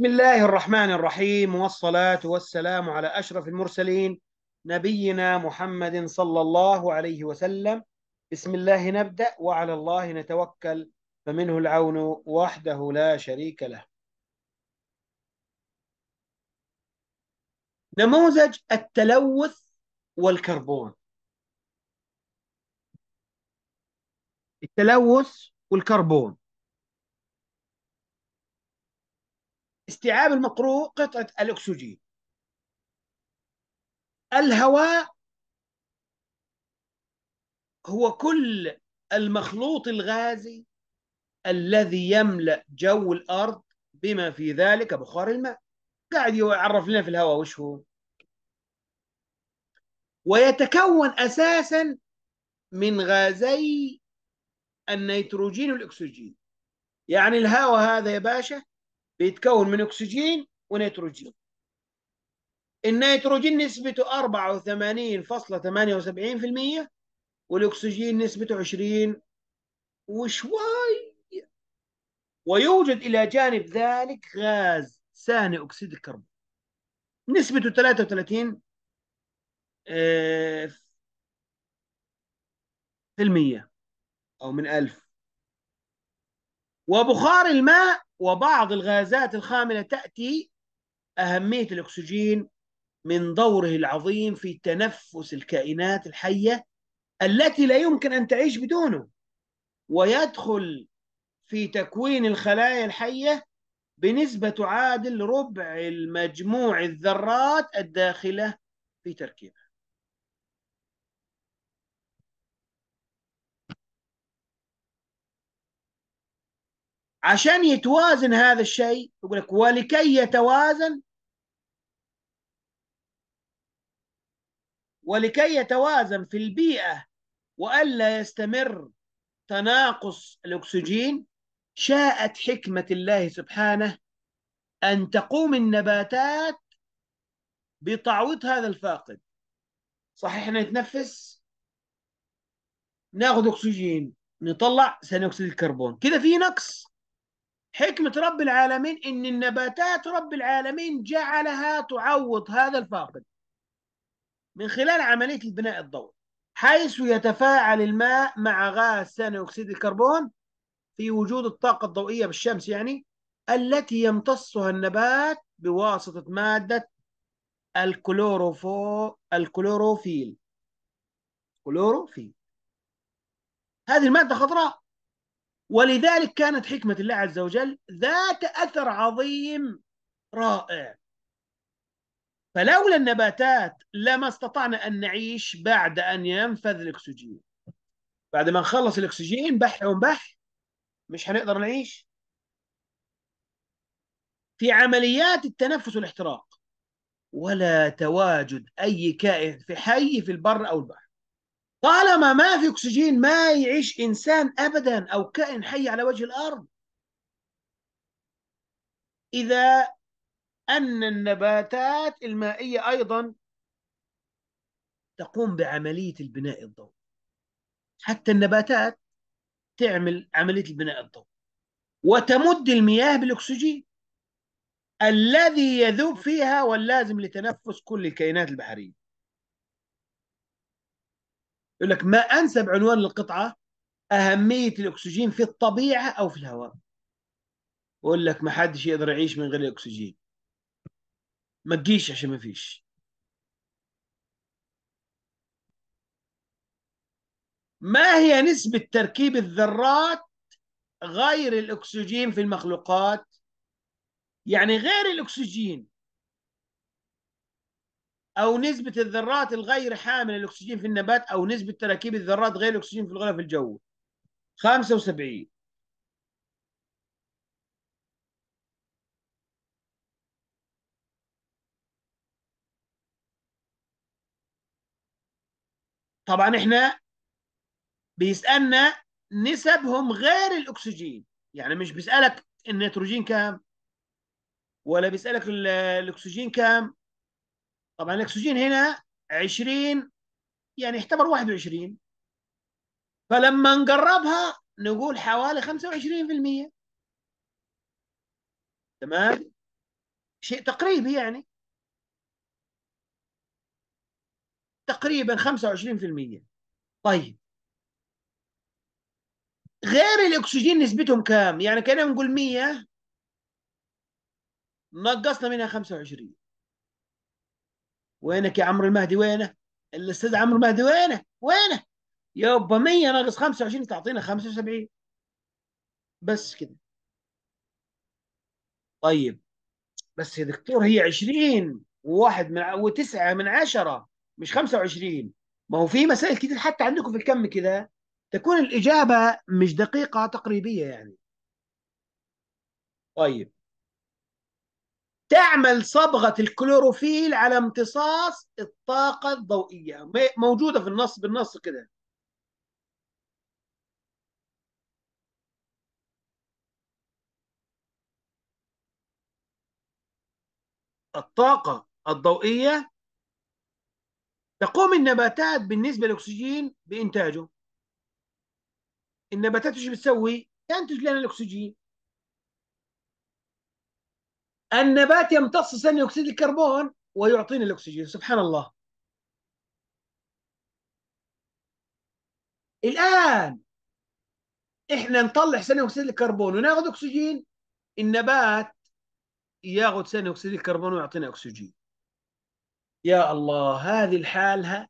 بسم الله الرحمن الرحيم والصلاة والسلام على أشرف المرسلين نبينا محمد صلى الله عليه وسلم بسم الله نبدأ وعلى الله نتوكل فمنه العون وحده لا شريك له نموذج التلوث والكربون التلوث والكربون استيعاب المقروء قطعة الأكسجين الهواء هو كل المخلوط الغازي الذي يملأ جو الأرض بما في ذلك بخار الماء قاعد يعرف لنا في الهواء وش هو ويتكون أساسا من غازي النيتروجين والأكسجين يعني الهواء هذا يا باشا بيتكون من أكسجين ونيتروجين النيتروجين نسبته 84.78% والأكسجين نسبته 20 وشوي ويوجد إلى جانب ذلك غاز ثاني أكسيد الكربون نسبته 33 آه، في المية أو من ألف وبخار الماء وبعض الغازات الخاملة تأتي أهمية الأكسجين من دوره العظيم في تنفس الكائنات الحية التي لا يمكن أن تعيش بدونه ويدخل في تكوين الخلايا الحية بنسبة تعادل ربع المجموع الذرات الداخلة في تركيبها عشان يتوازن هذا الشيء يقول لك ولكي يتوازن ولكي يتوازن في البيئة وألا يستمر تناقص الأكسجين شاءت حكمة الله سبحانه أن تقوم النباتات بتعويض هذا الفاقد صحيح نتنفس ناخذ أكسجين نطلع ثاني أكسيد الكربون كذا في نقص حكمة رب العالمين إن النباتات رب العالمين جعلها تعوض هذا الفاقد من خلال عملية البناء الضوئي حيث يتفاعل الماء مع غاز ثاني أكسيد الكربون في وجود الطاقة الضوئية بالشمس يعني التي يمتصها النبات بواسطة مادة الكلوروفو الكلوروفيل كلوروفيل هذه المادة خضراء ولذلك كانت حكمة الله عز وجل ذات أثر عظيم رائع فلولا النباتات لما استطعنا أن نعيش بعد أن ينفذ الأكسجين بعد ما نخلص الأكسجين بح ونبح مش هنقدر نعيش في عمليات التنفس والاحتراق ولا تواجد أي كائن في حي في البر أو البحر طالما ما في أكسجين ما يعيش إنسان أبدا أو كائن حي على وجه الأرض إذا أن النباتات المائية أيضا تقوم بعملية البناء الضوئي حتى النباتات تعمل عملية البناء الضوئي وتمد المياه بالأكسجين الذي يذوب فيها واللازم لتنفس كل الكائنات البحرية يقول لك ما انسب عنوان للقطعه اهميه الاكسجين في الطبيعه او في الهواء بقول لك ما حدش يقدر يعيش من غير الاكسجين ما تجيش عشان ما فيش ما هي نسبة تركيب الذرات غير الأكسجين في المخلوقات؟ يعني غير الأكسجين أو نسبة الذرات الغير حاملة للأكسجين في النبات أو نسبة تراكيب الذرات غير الأكسجين في الغلاف الجوي 75 طبعا احنا بيسالنا نسبهم غير الاكسجين يعني مش بيسالك النيتروجين كام ولا بيسالك الاكسجين كام طبعا الاكسجين هنا 20 يعني يعتبر 21 فلما نقربها نقول حوالي 25% تمام شيء تقريبي يعني تقريبا 25% طيب غير الاكسجين نسبتهم كام يعني كان نقول 100 نقصنا منها 25 وينك يا عمرو المهدي وينه؟ الاستاذ عمرو المهدي وينه؟ وينه؟ يابا 100 ناقص 25 تعطينا 75 بس كده طيب بس يا دكتور هي 20 وواحد من و9 من 10 مش 25 ما هو في مسائل كتير حتى عندكم في الكم كده تكون الإجابة مش دقيقة تقريبية يعني طيب تعمل صبغة الكلوروفيل على امتصاص الطاقة الضوئية موجودة في النص بالنص كده الطاقة الضوئية تقوم النباتات بالنسبة للأكسجين بإنتاجه النباتات ايش بتسوي؟ تنتج يعني لنا الأكسجين النبات يمتص ثاني اكسيد الكربون ويعطيني الاكسجين سبحان الله الان احنا نطلع ثاني اكسيد الكربون وناخذ اكسجين النبات ياخذ ثاني اكسيد الكربون ويعطينا اكسجين يا الله هذه الحاله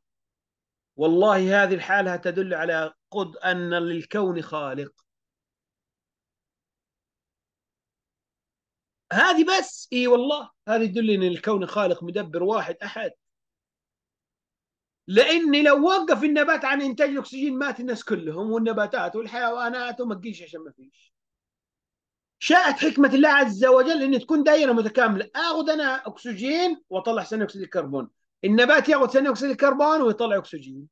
والله هذه الحالة تدل على قد أن للكون خالق هذه بس اي والله هذه تدل ان الكون خالق مدبر واحد احد لاني لو وقف النبات عن انتاج الاكسجين مات الناس كلهم والنباتات والحيوانات وما تجيش عشان ما فيش شاءت حكمة الله عز وجل أن تكون دائرة متكاملة أخذ أنا أكسجين وأطلع ثاني أكسيد الكربون النبات يأخذ ثاني أكسيد الكربون ويطلع أكسجين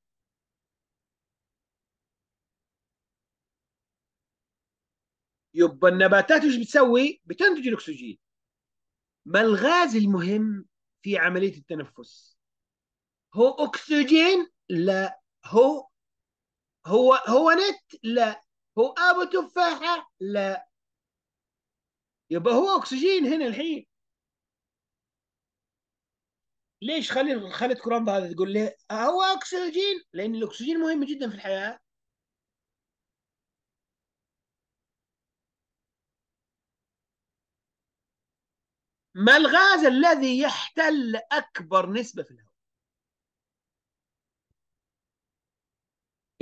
يبقى النباتات ايش بتسوي؟ بتنتج الاكسجين ما الغاز المهم في عمليه التنفس هو اكسجين؟ لا هو هو هو نت؟ لا هو ابو تفاحه؟ لا يبقى هو اكسجين هنا الحين ليش خلي خلي كولومب هذا تقول لي هو اكسجين لان الاكسجين مهم جدا في الحياه ما الغاز الذي يحتل أكبر نسبة في الهواء؟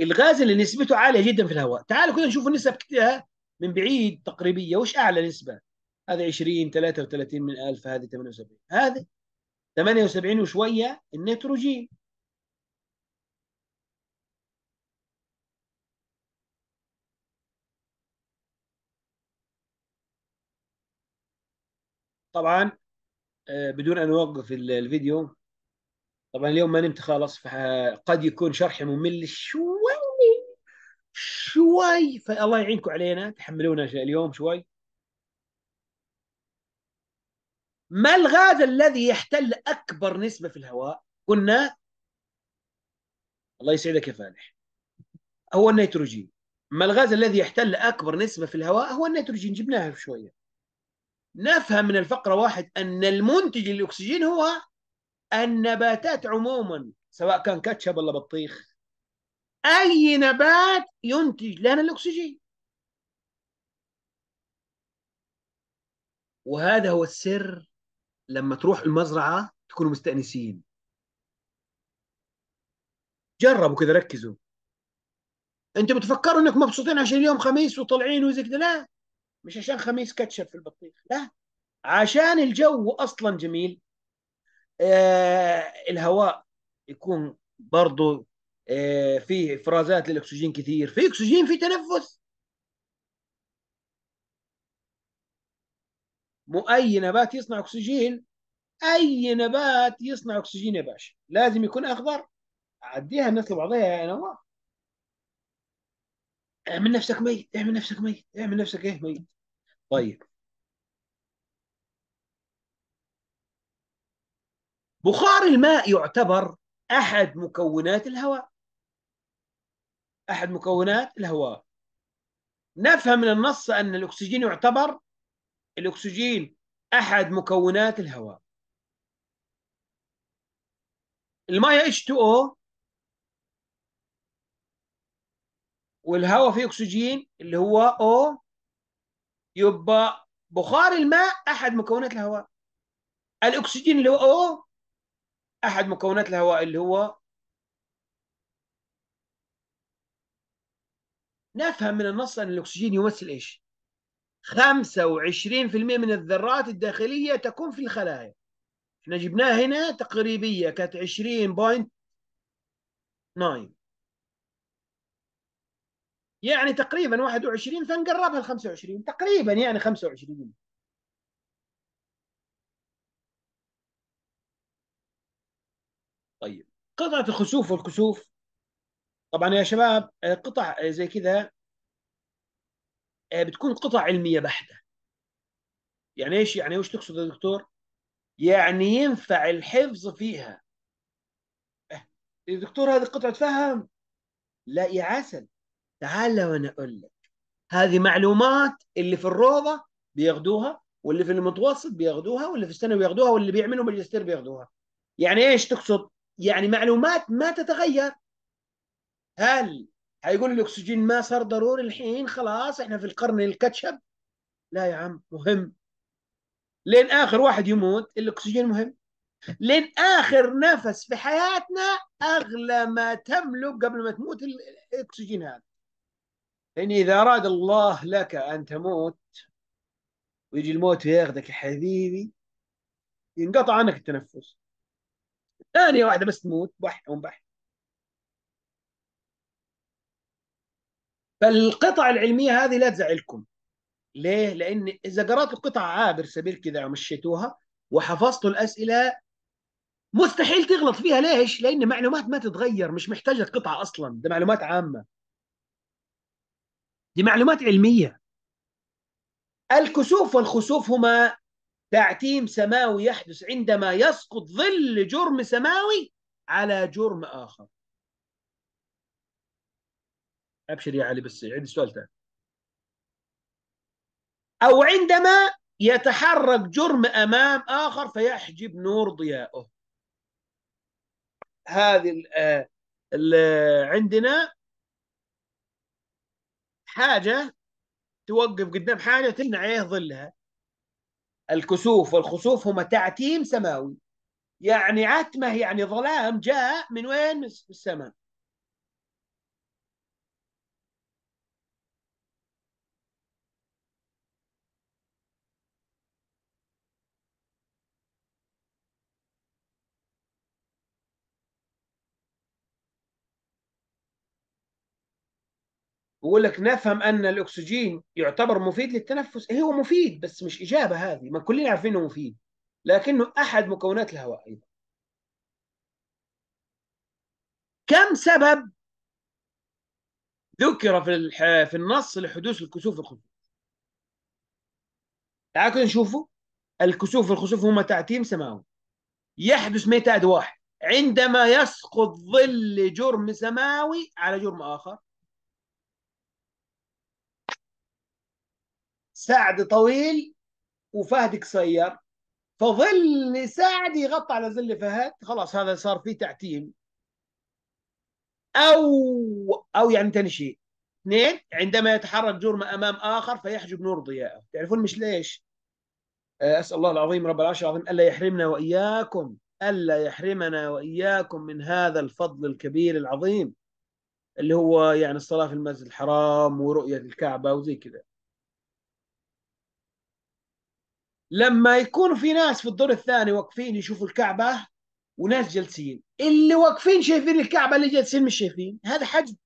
الغاز اللي نسبته عالية جدا في الهواء تعالوا كده نشوف النسب كده من بعيد تقريبية وش أعلى نسبة هذا 20 33 من 1000 هذه 78 هذه 78 وشوية النيتروجين طبعا آه، بدون ان اوقف الفيديو طبعا اليوم ما نمت خالص فقد يكون شرحي ممل شوي شوي فالله يعينكم علينا تحملونا اليوم شوي ما الغاز الذي يحتل اكبر نسبه في الهواء قلنا الله يسعدك يا فالح هو النيتروجين ما الغاز الذي يحتل اكبر نسبه في الهواء هو النيتروجين جبناها شويه نفهم من الفقرة واحد أن المنتج للأكسجين هو النباتات عموما سواء كان كاتشب ولا بطيخ أي نبات ينتج لنا الأكسجين وهذا هو السر لما تروح المزرعة تكونوا مستأنسين جربوا كذا ركزوا انتم بتفكروا انكم مبسوطين عشان اليوم خميس وطالعين وزي كذا لا مش عشان خميس كاتشب في البطيخ لا عشان الجو اصلا جميل آه الهواء يكون برضه آه فيه افرازات للاكسجين كثير في اكسجين في تنفس مو اي نبات يصنع اكسجين اي نبات يصنع اكسجين يا باشا لازم يكون اخضر عديها الناس لبعضها يا نواف اعمل نفسك ميت اعمل نفسك ميت اعمل نفسك ايه ميت طيب بخار الماء يعتبر احد مكونات الهواء احد مكونات الهواء نفهم من النص ان الاكسجين يعتبر الاكسجين احد مكونات الهواء الماء H2O والهواء فيه اكسجين اللي هو او يبقى بخار الماء احد مكونات الهواء الاكسجين اللي هو او احد مكونات الهواء اللي هو نفهم من النص ان الاكسجين يمثل ايش 25% من الذرات الداخليه تكون في الخلايا احنا جبناها هنا تقريبيه كانت 20.9 يعني تقريبا 21 فنقربها ل 25 تقريبا يعني 25 طيب قطعة الخسوف والكسوف طبعا يا شباب آه، قطع آه، زي كذا آه، بتكون قطع علمية بحتة يعني ايش يعني وش تقصد يا دكتور؟ يعني ينفع الحفظ فيها إيه، يا دكتور هذه قطعة فهم لا يا عسل تعال وانا اقول لك هذه معلومات اللي في الروضه بياخدوها واللي في المتوسط بياخدوها واللي في الثانوي بياخدوها واللي بيعملوا ماجستير بياخدوها يعني ايش تقصد يعني معلومات ما تتغير هل هيقول الاكسجين ما صار ضروري الحين خلاص احنا في القرن الكاتشب لا يا عم مهم لين اخر واحد يموت الاكسجين مهم لين اخر نفس في حياتنا اغلى ما تملك قبل ما تموت الاكسجين هذا لأن يعني إذا أراد الله لك أن تموت ويجي الموت وياخذك يا حبيبي ينقطع عنك التنفس ثانية واحدة بس تموت بح وانبح فالقطع العلمية هذه لا تزعلكم ليه؟ لأن إذا قرأتوا قطعة عابر سبيل كذا ومشيتوها وحفظتوا الأسئلة مستحيل تغلط فيها ليش؟ لأن معلومات ما تتغير مش محتاجة قطعة أصلا ده معلومات عامة دي معلومات علميه الكسوف والخسوف هما تعتيم سماوي يحدث عندما يسقط ظل جرم سماوي على جرم اخر ابشر يا علي بس عندي سؤال ثاني او عندما يتحرك جرم امام اخر فيحجب نور ضيائه هذه آه، عندنا حاجه توقف قدام حاجه تمنع ايه ظلها الكسوف والخسوف هما تعتيم سماوي يعني عتمه يعني ظلام جاء من وين؟ من السماء بيقول لك نفهم ان الاكسجين يعتبر مفيد للتنفس إيه، هو مفيد بس مش اجابه هذه ما كلنا عارفين انه مفيد لكنه احد مكونات الهواء ايضا كم سبب ذكر في في النص لحدوث الكسوف الخفيف تعالوا نشوفوا الكسوف والخسوف هما تعتيم سماوي يحدث متى واحد عندما يسقط ظل جرم سماوي على جرم اخر سعد طويل وفهد قصير فظل سعد يغطى على ظل فهد خلاص هذا صار فيه تعتيم او او يعني تنشئ اثنين عندما يتحرك جرم امام اخر فيحجب نور ضياءه تعرفون مش ليش آه، اسال الله العظيم رب العرش العظيم الا يحرمنا واياكم الا يحرمنا واياكم من هذا الفضل الكبير العظيم اللي هو يعني الصلاه في المسجد الحرام ورؤيه الكعبه وزي كذا لما يكون في ناس في الدور الثاني واقفين يشوفوا الكعبه وناس جالسين اللي واقفين شايفين الكعبه اللي جالسين مش شايفين هذا حجب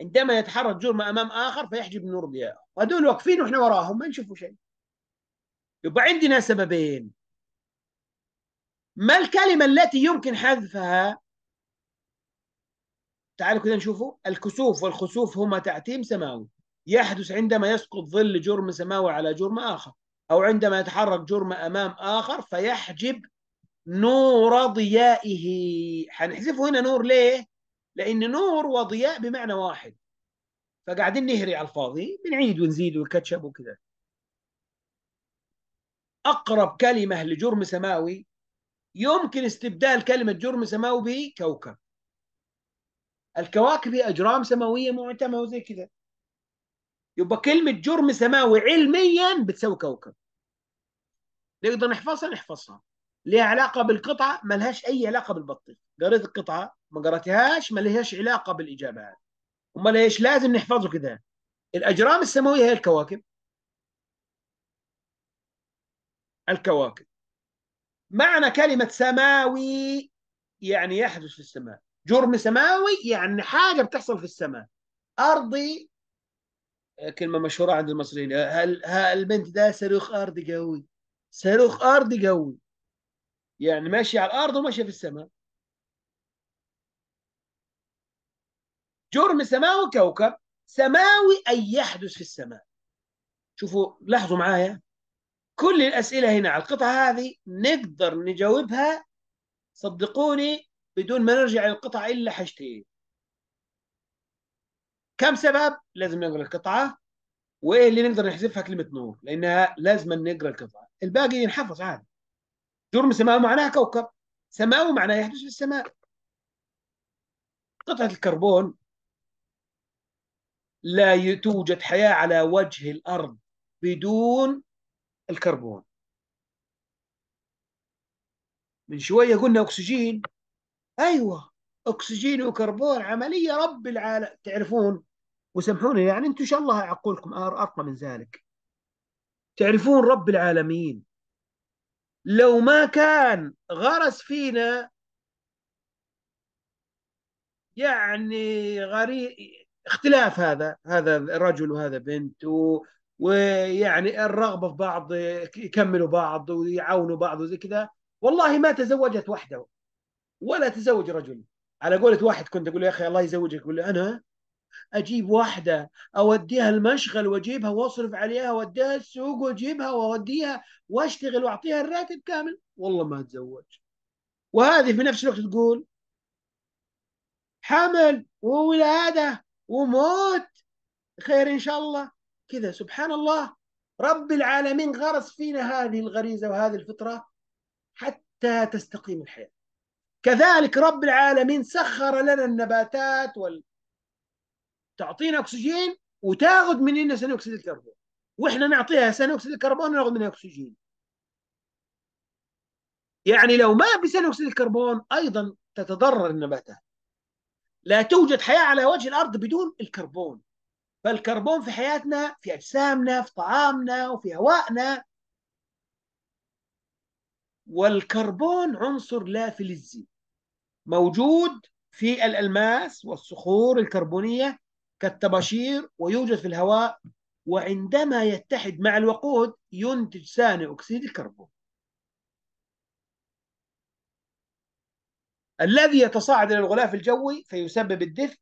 عندما يتحرك جرم امام اخر فيحجب نور ضياء وهذول واقفين واحنا وراهم ما نشوفوا شيء يبقى عندنا سببين ما الكلمه التي يمكن حذفها تعالوا كده نشوفوا الكسوف والخسوف هما تعتيم سماوي يحدث عندما يسقط ظل جرم سماوي على جرم آخر أو عندما يتحرك جرم أمام آخر فيحجب نور ضيائه حنحذفه هنا نور ليه؟ لأن نور وضياء بمعنى واحد فقاعدين نهري على الفاضي بنعيد ونزيد والكاتشب وكذا أقرب كلمة لجرم سماوي يمكن استبدال كلمة جرم سماوي بكوكب الكواكب هي أجرام سماوية معتمة وزي كذا يبقى كلمة جرم سماوي علميا بتساوي كوكب نقدر نحفظها نحفظها ليها علاقة بالقطعة ملهاش أي علاقة بالبطيخ قريت القطعة ما ما ملهاش علاقة بالإجابات وما ليش لازم نحفظه كده الأجرام السماوية هي الكواكب الكواكب معنى كلمة سماوي يعني يحدث في السماء جرم سماوي يعني حاجة بتحصل في السماء أرضي كلمه مشهوره عند المصريين هل البنت ده صاروخ ارضي قوي صاروخ ارضي قوي يعني ماشي على الارض وماشي في السماء جرم سماوي كوكب سماوي اي يحدث في السماء شوفوا لاحظوا معايا كل الأسئلة هنا على القطعة هذه نقدر نجاوبها صدقوني بدون ما نرجع للقطعة إلا حاجتين كم سبب لازم نقرا القطعه وايه اللي نقدر نحذفها كلمه نور لانها لازم نقرا القطعه الباقي ينحفظ عادي جرم سماوي معناها كوكب سماوي معناها يحدث في السماء قطعه الكربون لا توجد حياه على وجه الارض بدون الكربون من شويه قلنا اكسجين ايوه اكسجين وكربون عمليه رب العالم تعرفون وسامحوني يعني انتم ان شاء الله عقولكم ارقى من ذلك تعرفون رب العالمين لو ما كان غرس فينا يعني غريب اختلاف هذا هذا رجل وهذا بنت و... ويعني الرغبه في بعض يكملوا بعض ويعاونوا بعض وزي كذا والله ما تزوجت وحده ولا تزوج رجل على قولة واحد كنت اقول يا اخي الله يزوجك يقول لي انا اجيب واحده اوديها المشغل واجيبها واصرف عليها واوديها السوق واجيبها واوديها واشتغل واعطيها الراتب كامل والله ما اتزوج وهذه في نفس الوقت تقول حمل وولاده وموت خير ان شاء الله كذا سبحان الله رب العالمين غرس فينا هذه الغريزه وهذه الفطره حتى تستقيم الحياه كذلك رب العالمين سخر لنا النباتات وال تعطينا اكسجين وتاخذ مننا ثاني اكسيد الكربون واحنا نعطيها ثاني اكسيد الكربون وناخذ منها اكسجين يعني لو ما في ثاني اكسيد الكربون ايضا تتضرر النباتات لا توجد حياه على وجه الارض بدون الكربون فالكربون في حياتنا في اجسامنا في طعامنا وفي هوائنا والكربون عنصر لا فلزي موجود في الألماس والصخور الكربونية كالطباشير ويوجد في الهواء وعندما يتحد مع الوقود ينتج ثاني أكسيد الكربون الذي يتصاعد إلى الغلاف الجوي فيسبب الدفء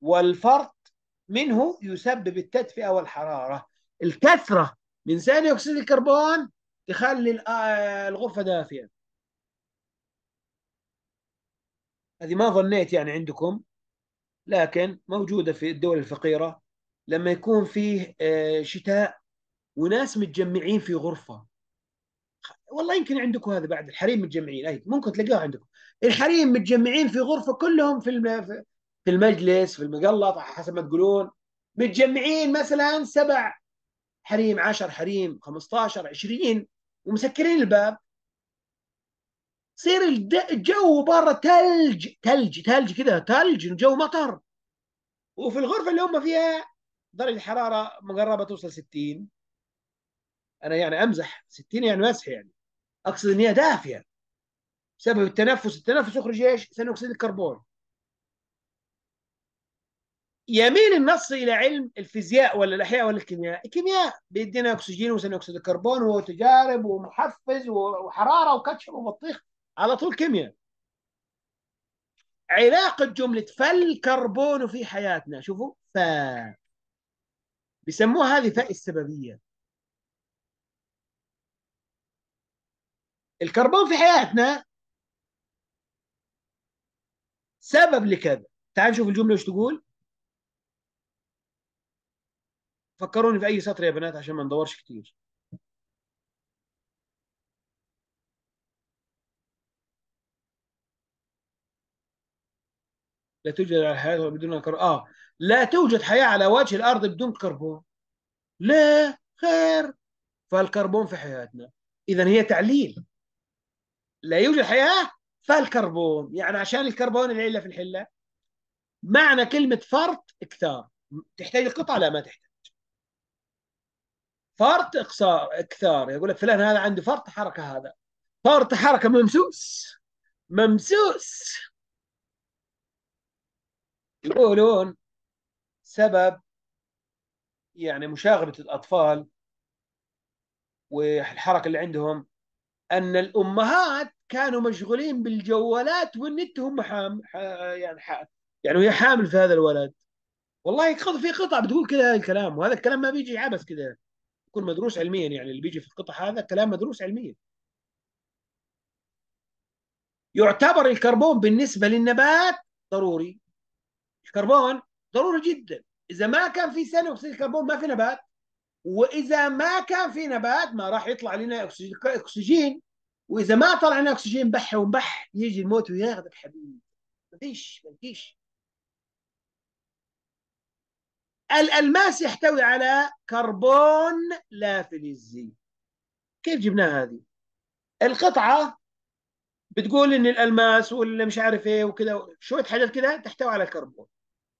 والفرط منه يسبب التدفئة والحرارة الكثرة من ثاني أكسيد الكربون تخلي آه، الغرفة دافئة هذه ما ظنيت يعني عندكم لكن موجودة في الدول الفقيرة لما يكون فيه آه، شتاء وناس متجمعين في غرفة والله يمكن عندكم هذا بعد الحريم متجمعين أي ممكن تلاقوه عندكم الحريم متجمعين في غرفة كلهم في في المجلس في المقلط حسب ما تقولون متجمعين مثلا سبع حريم 10 حريم 15 20 ومسكرين الباب تصير الجو برا ثلج ثلج ثلج كذا ثلج الجو مطر وفي الغرفه اللي هم فيها درجه الحراره مقربه توصل 60 انا يعني امزح 60 يعني مسح يعني اقصد ان هي دافيه بسبب التنفس التنفس يخرج ايش؟ ثاني اكسيد الكربون يميل النص الى علم الفيزياء ولا الاحياء ولا الكيمياء؟ الكيمياء بيدينا اكسجين وثاني اكسيد الكربون وتجارب ومحفز وحراره وكاتشب وبطيخ على طول كيمياء علاقة جملة فالكربون في حياتنا شوفوا ف بيسموها هذه فاء السببية الكربون في حياتنا سبب لكذا تعال نشوف الجملة وش تقول فكروني في أي سطر يا بنات عشان ما ندورش كتير لا توجد على بدون كربون آه لا توجد حياة على وجه الأرض بدون كربون لا خير فالكربون في حياتنا إذا هي تعليل لا يوجد حياة فالكربون يعني عشان الكربون العلة في الحلة معنى كلمة فرط إكثار تحتاج القطعة لا ما تحتاج فرط إقصار إكثار يقول لك فلان هذا عنده فرط حركة هذا فرط حركة ممسوس ممسوس يقولون سبب يعني مشاغبة الأطفال والحركة اللي عندهم أن الأمهات كانوا مشغولين بالجوالات والنت هم حام يعني حام يعني وهي حامل في هذا الولد والله في قطع بتقول كذا هذا الكلام وهذا الكلام ما بيجي عبث كذا يكون مدروس علميا يعني اللي بيجي في القطع هذا كلام مدروس علميا يعتبر الكربون بالنسبة للنبات ضروري الكربون ضروري جدا اذا ما كان في ثاني اكسيد الكربون ما في نبات واذا ما كان في نبات ما راح يطلع لنا اكسجين واذا ما طلع لنا اكسجين بح وبح يجي الموت وياخذك حبيبي ما فيش ما فيش الالماس يحتوي على كربون لا فلزي كيف جبناها هذه القطعه بتقول ان الالماس واللي مش عارف ايه وكذا شويه حاجات كذا تحتوي على الكربون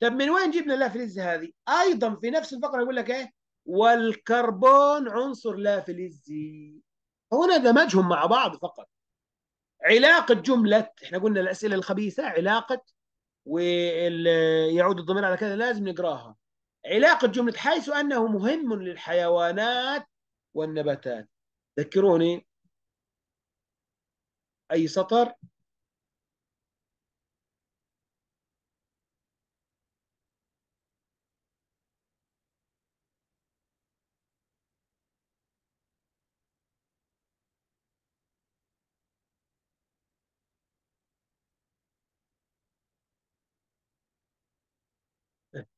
طب من وين جبنا اللافلز هذه؟ ايضا في نفس الفقره يقول لك ايه؟ والكربون عنصر لافلزي هنا دمجهم مع بعض فقط علاقة جملة احنا قلنا الأسئلة الخبيثة علاقة ويعود الضمير على كذا لازم نقراها علاقة جملة حيث أنه مهم للحيوانات والنباتات ذكروني أي سطر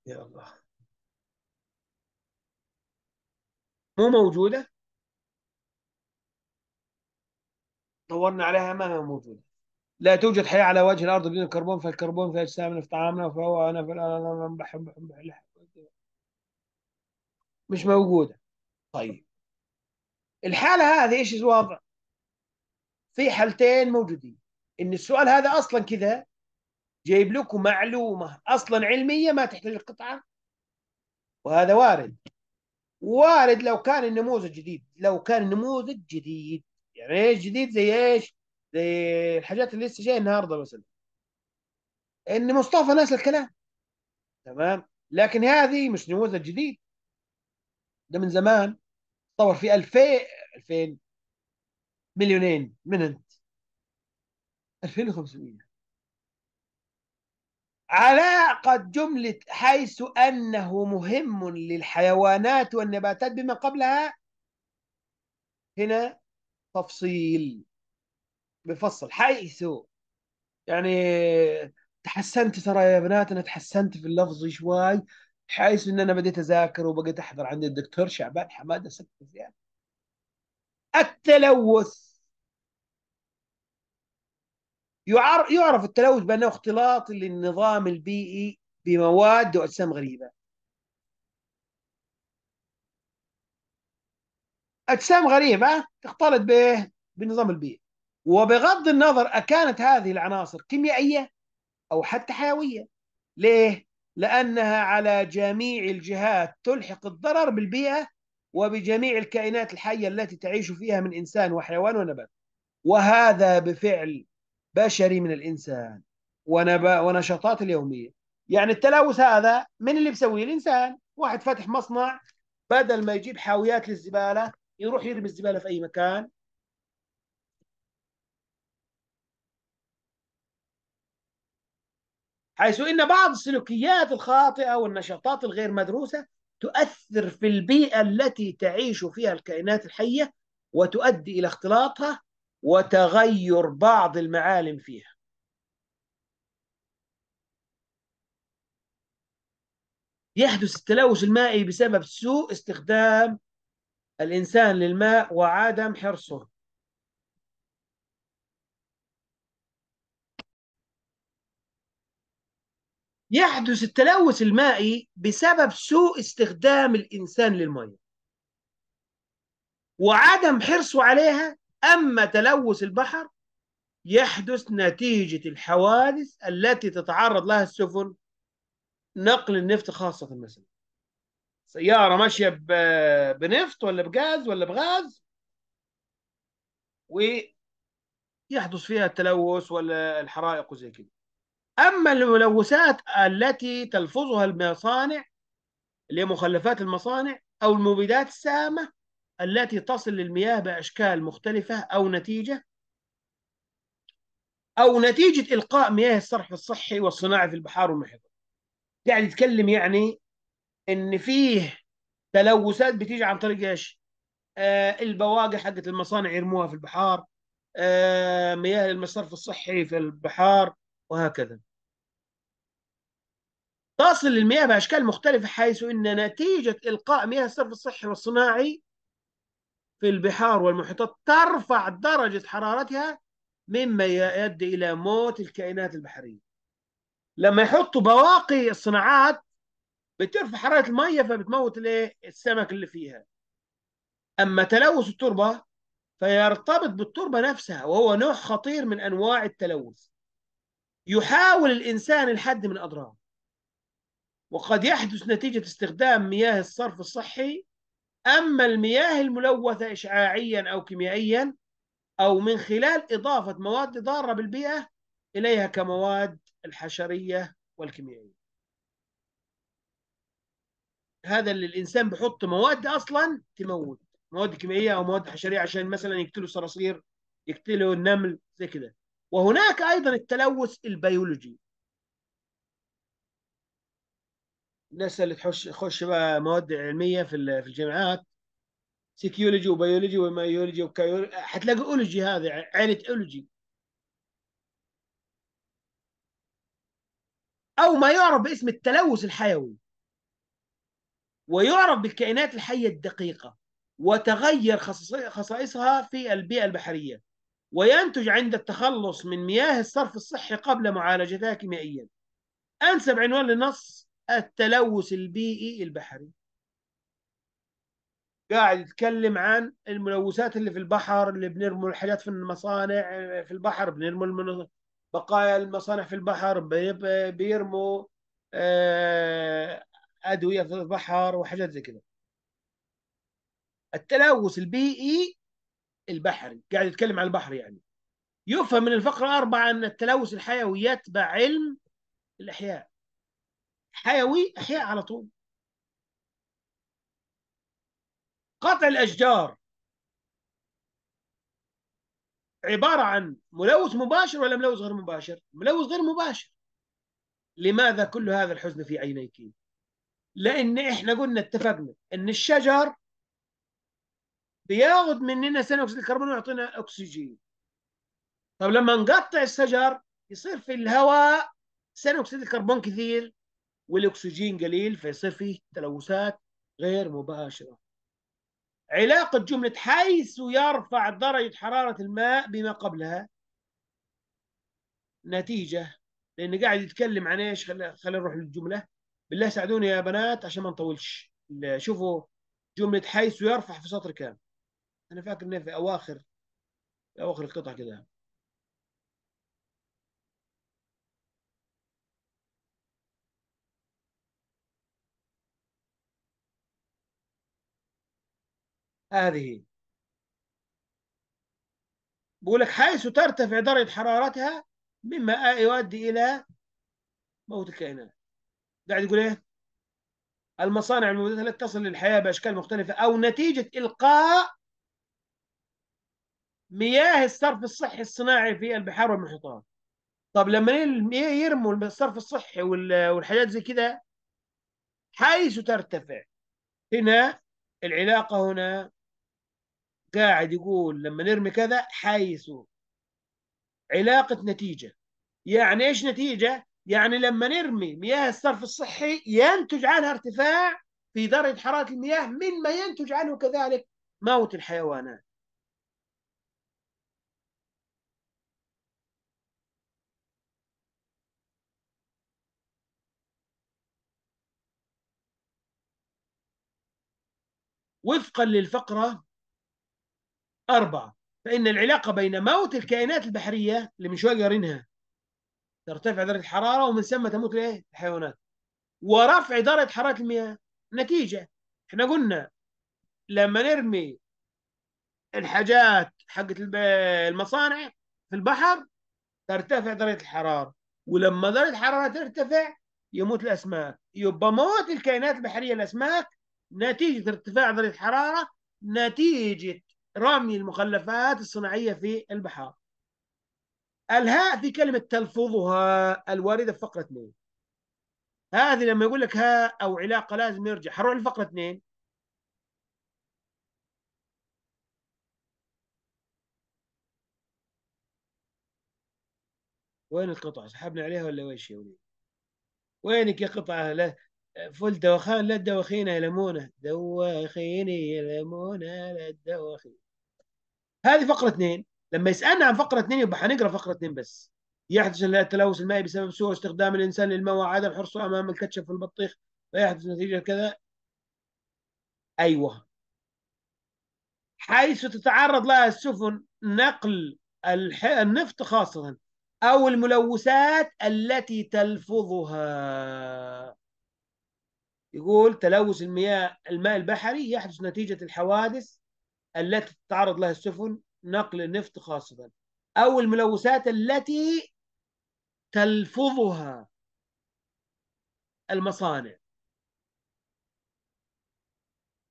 يا الله مو موجودة دورنا عليها ما هي موجودة لا توجد حياة على وجه الأرض بدون الكربون فالكربون في أجسامنا في طعامنا في أنا في بحب مش موجودة طيب الحالة هذه إيش الوضع؟ في حالتين موجودين إن السؤال هذا أصلا كذا جايب لكم معلومه اصلا علميه ما تحتاج القطعه وهذا وارد وارد لو كان النموذج جديد لو كان النموذج جديد يعني ايش جديد زي ايش؟ زي الحاجات اللي لسه جايه النهارده مثلا ان مصطفى ناس الكلام تمام لكن هذه مش نموذج جديد ده من زمان طور في 2000 2000 مليونين من انت 2500 علاقة جملة حيث أنه مهم للحيوانات والنباتات بما قبلها هنا تفصيل بفصل حيث يعني تحسنت ترى يا بنات أنا تحسنت في اللفظ شوي حيث أن أنا بديت أذاكر وبقيت أحضر عند الدكتور شعبان حمادة سكت زيادة التلوث يعرف التلوث بأنه اختلاط للنظام البيئي بمواد وأجسام غريبة أجسام غريبة تختلط به بالنظام البيئي وبغض النظر أكانت هذه العناصر كيميائية أو حتى حيوية ليه؟ لأنها على جميع الجهات تلحق الضرر بالبيئة وبجميع الكائنات الحية التي تعيش فيها من إنسان وحيوان ونبات وهذا بفعل بشري من الانسان ونشاطات اليوميه يعني التلوث هذا من اللي بيسويه الانسان واحد فاتح مصنع بدل ما يجيب حاويات للزباله يروح يرمي الزباله في اي مكان حيث ان بعض السلوكيات الخاطئه والنشاطات الغير مدروسه تؤثر في البيئه التي تعيش فيها الكائنات الحيه وتؤدي الى اختلاطها وتغير بعض المعالم فيها يحدث التلوث المائي بسبب سوء استخدام الإنسان للماء وعدم حرصه يحدث التلوث المائي بسبب سوء استخدام الإنسان للمية وعدم حرصه عليها أما تلوث البحر يحدث نتيجة الحوادث التي تتعرض لها السفن نقل النفط خاصة مثلا سيارة ماشية بنفط ولا بغاز ولا بغاز ويحدث فيها التلوث ولا الحرائق وزي كده أما الملوثات التي تلفظها المصانع اللي هي مخلفات المصانع أو المبيدات السامة التي تصل للمياه بأشكال مختلفة أو نتيجة أو نتيجة إلقاء مياه الصرف الصحي والصناعي في البحار والمحيطات قاعد يتكلم يعني إن فيه تلوثات بتيجي عن طريق إيش آه البواقي حقت المصانع يرموها في البحار آه مياه المصرف الصحي في البحار وهكذا تصل المياه بأشكال مختلفة حيث أن نتيجة إلقاء مياه الصرف الصحي والصناعي في البحار والمحيطات ترفع درجة حرارتها مما يؤدي إلى موت الكائنات البحرية لما يحطوا بواقي الصناعات بترفع حرارة المية فبتموت الايه السمك اللي فيها أما تلوث التربة فيرتبط بالتربة نفسها وهو نوع خطير من أنواع التلوث يحاول الإنسان الحد من أضراره وقد يحدث نتيجة استخدام مياه الصرف الصحي أما المياه الملوثة إشعاعيا أو كيميائيا أو من خلال إضافة مواد ضارة بالبيئة إليها كمواد الحشرية والكيميائية هذا اللي الإنسان بحط مواد أصلا تموت مواد كيميائية أو مواد حشرية عشان مثلا يقتلوا الصراصير يقتلوا النمل زي كده وهناك أيضا التلوث البيولوجي الناس اللي تخش تخش بقى مواد علميه في في الجامعات سيكيولوجي وبيولوجي ومايولوجي وكايولوجي حتلاقي اولوجي هذا عائله اولوجي او ما يعرف باسم التلوث الحيوي ويعرف بالكائنات الحيه الدقيقه وتغير خصائصها في البيئه البحريه وينتج عند التخلص من مياه الصرف الصحي قبل معالجتها كيميائيا انسب عنوان للنص التلوث البيئي البحري قاعد يتكلم عن الملوثات اللي في البحر اللي بنرموا الحاجات في المصانع في البحر بنرموا بقايا المصانع في البحر بيرموا آه، أدوية في البحر وحاجات زي كذا التلوث البيئي البحري قاعد يتكلم عن البحر يعني يفهم من الفقرة أربعة أن التلوث الحيوي يتبع علم الأحياء حيوي احياء على طول قطع الاشجار عباره عن ملوث مباشر ولا ملوث غير مباشر؟ ملوث غير مباشر لماذا كل هذا الحزن في عينيك؟ لان احنا قلنا اتفقنا ان الشجر بياخذ مننا ثاني اكسيد الكربون ويعطينا اكسجين طب لما نقطع الشجر يصير في الهواء ثاني اكسيد الكربون كثير والأكسجين قليل فيصير فيه تلوثات غير مباشرة علاقة جملة حيث يرفع درجة حرارة الماء بما قبلها نتيجة لأن قاعد يتكلم عن إيش خلينا نروح للجملة بالله ساعدوني يا بنات عشان ما نطولش شوفوا جملة حيث يرفع في سطر كام أنا فاكر إنه في أواخر أواخر القطعة كده هذه بقول لك حيث ترتفع درجة حرارتها مما يؤدي إلى موت الكائنات قاعد يقول إيه المصانع الموجودة التي تصل للحياة بأشكال مختلفة أو نتيجة إلقاء مياه الصرف الصحي الصناعي في البحار والمحيطات طب لما يرموا الصرف الصحي والحاجات زي كده حيث ترتفع هنا العلاقة هنا قاعد يقول لما نرمي كذا حيث علاقة نتيجة يعني إيش نتيجة؟ يعني لما نرمي مياه الصرف الصحي ينتج عنها ارتفاع في درجة حرارة المياه مما ينتج عنه كذلك موت الحيوانات وفقا للفقرة أربعة فإن العلاقة بين موت الكائنات البحرية اللي من شوية قارنها ترتفع درجة الحرارة ومن ثم تموت الايه؟ الحيوانات ورفع درجة حرارة المياه نتيجة احنا قلنا لما نرمي الحاجات حقت المصانع في البحر ترتفع درجة الحرارة ولما درجة الحرارة ترتفع يموت الأسماك يبقى موت الكائنات البحرية الأسماك نتيجة ارتفاع درجة الحرارة نتيجة رمي المخلفات الصناعية في البحار الهاء في كلمة تلفظها الواردة في فقرة اثنين هذه لما يقول لك هاء أو علاقة لازم يرجع حنروح لفقرة اثنين وين القطعة؟ سحبنا عليها ولا وين يا وليد؟ وينك يا قطعة؟ فل دوخان لا يا لمونه دوخيني لمونه لا تدوخيني هذه فقره اثنين لما يسالنا عن فقره اثنين يبقى حنقرا فقره اثنين بس يحدث التلوث المائي بسبب سوء استخدام الانسان للماء وعدم حرصه امام الكتشف والبطيخ فيحدث نتيجه كذا ايوه حيث تتعرض لها السفن نقل النفط خاصه او الملوثات التي تلفظها يقول تلوث المياه الماء البحري يحدث نتيجة الحوادث التي تتعرض لها السفن نقل النفط خاصة أو الملوثات التي تلفظها المصانع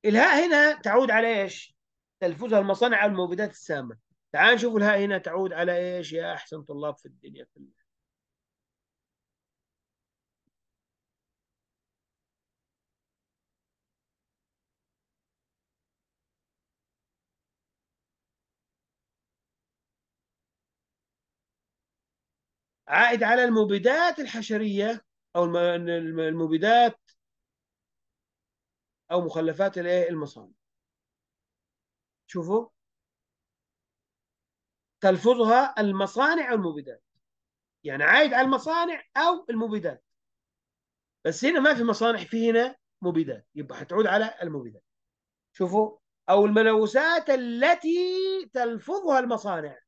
الهاء هنا تعود على ايش؟ تلفظها المصانع او المبيدات السامه تعال نشوف الهاء هنا تعود على ايش يا احسن طلاب في الدنيا كلها عائد على المبيدات الحشرية أو المبيدات أو مخلفات المصانع شوفوا تلفظها المصانع والمبيدات يعني عايد على المصانع أو المبيدات بس هنا ما في مصانع في هنا مبيدات يبقى حتعود على المبيدات شوفوا أو الملوثات التي تلفظها المصانع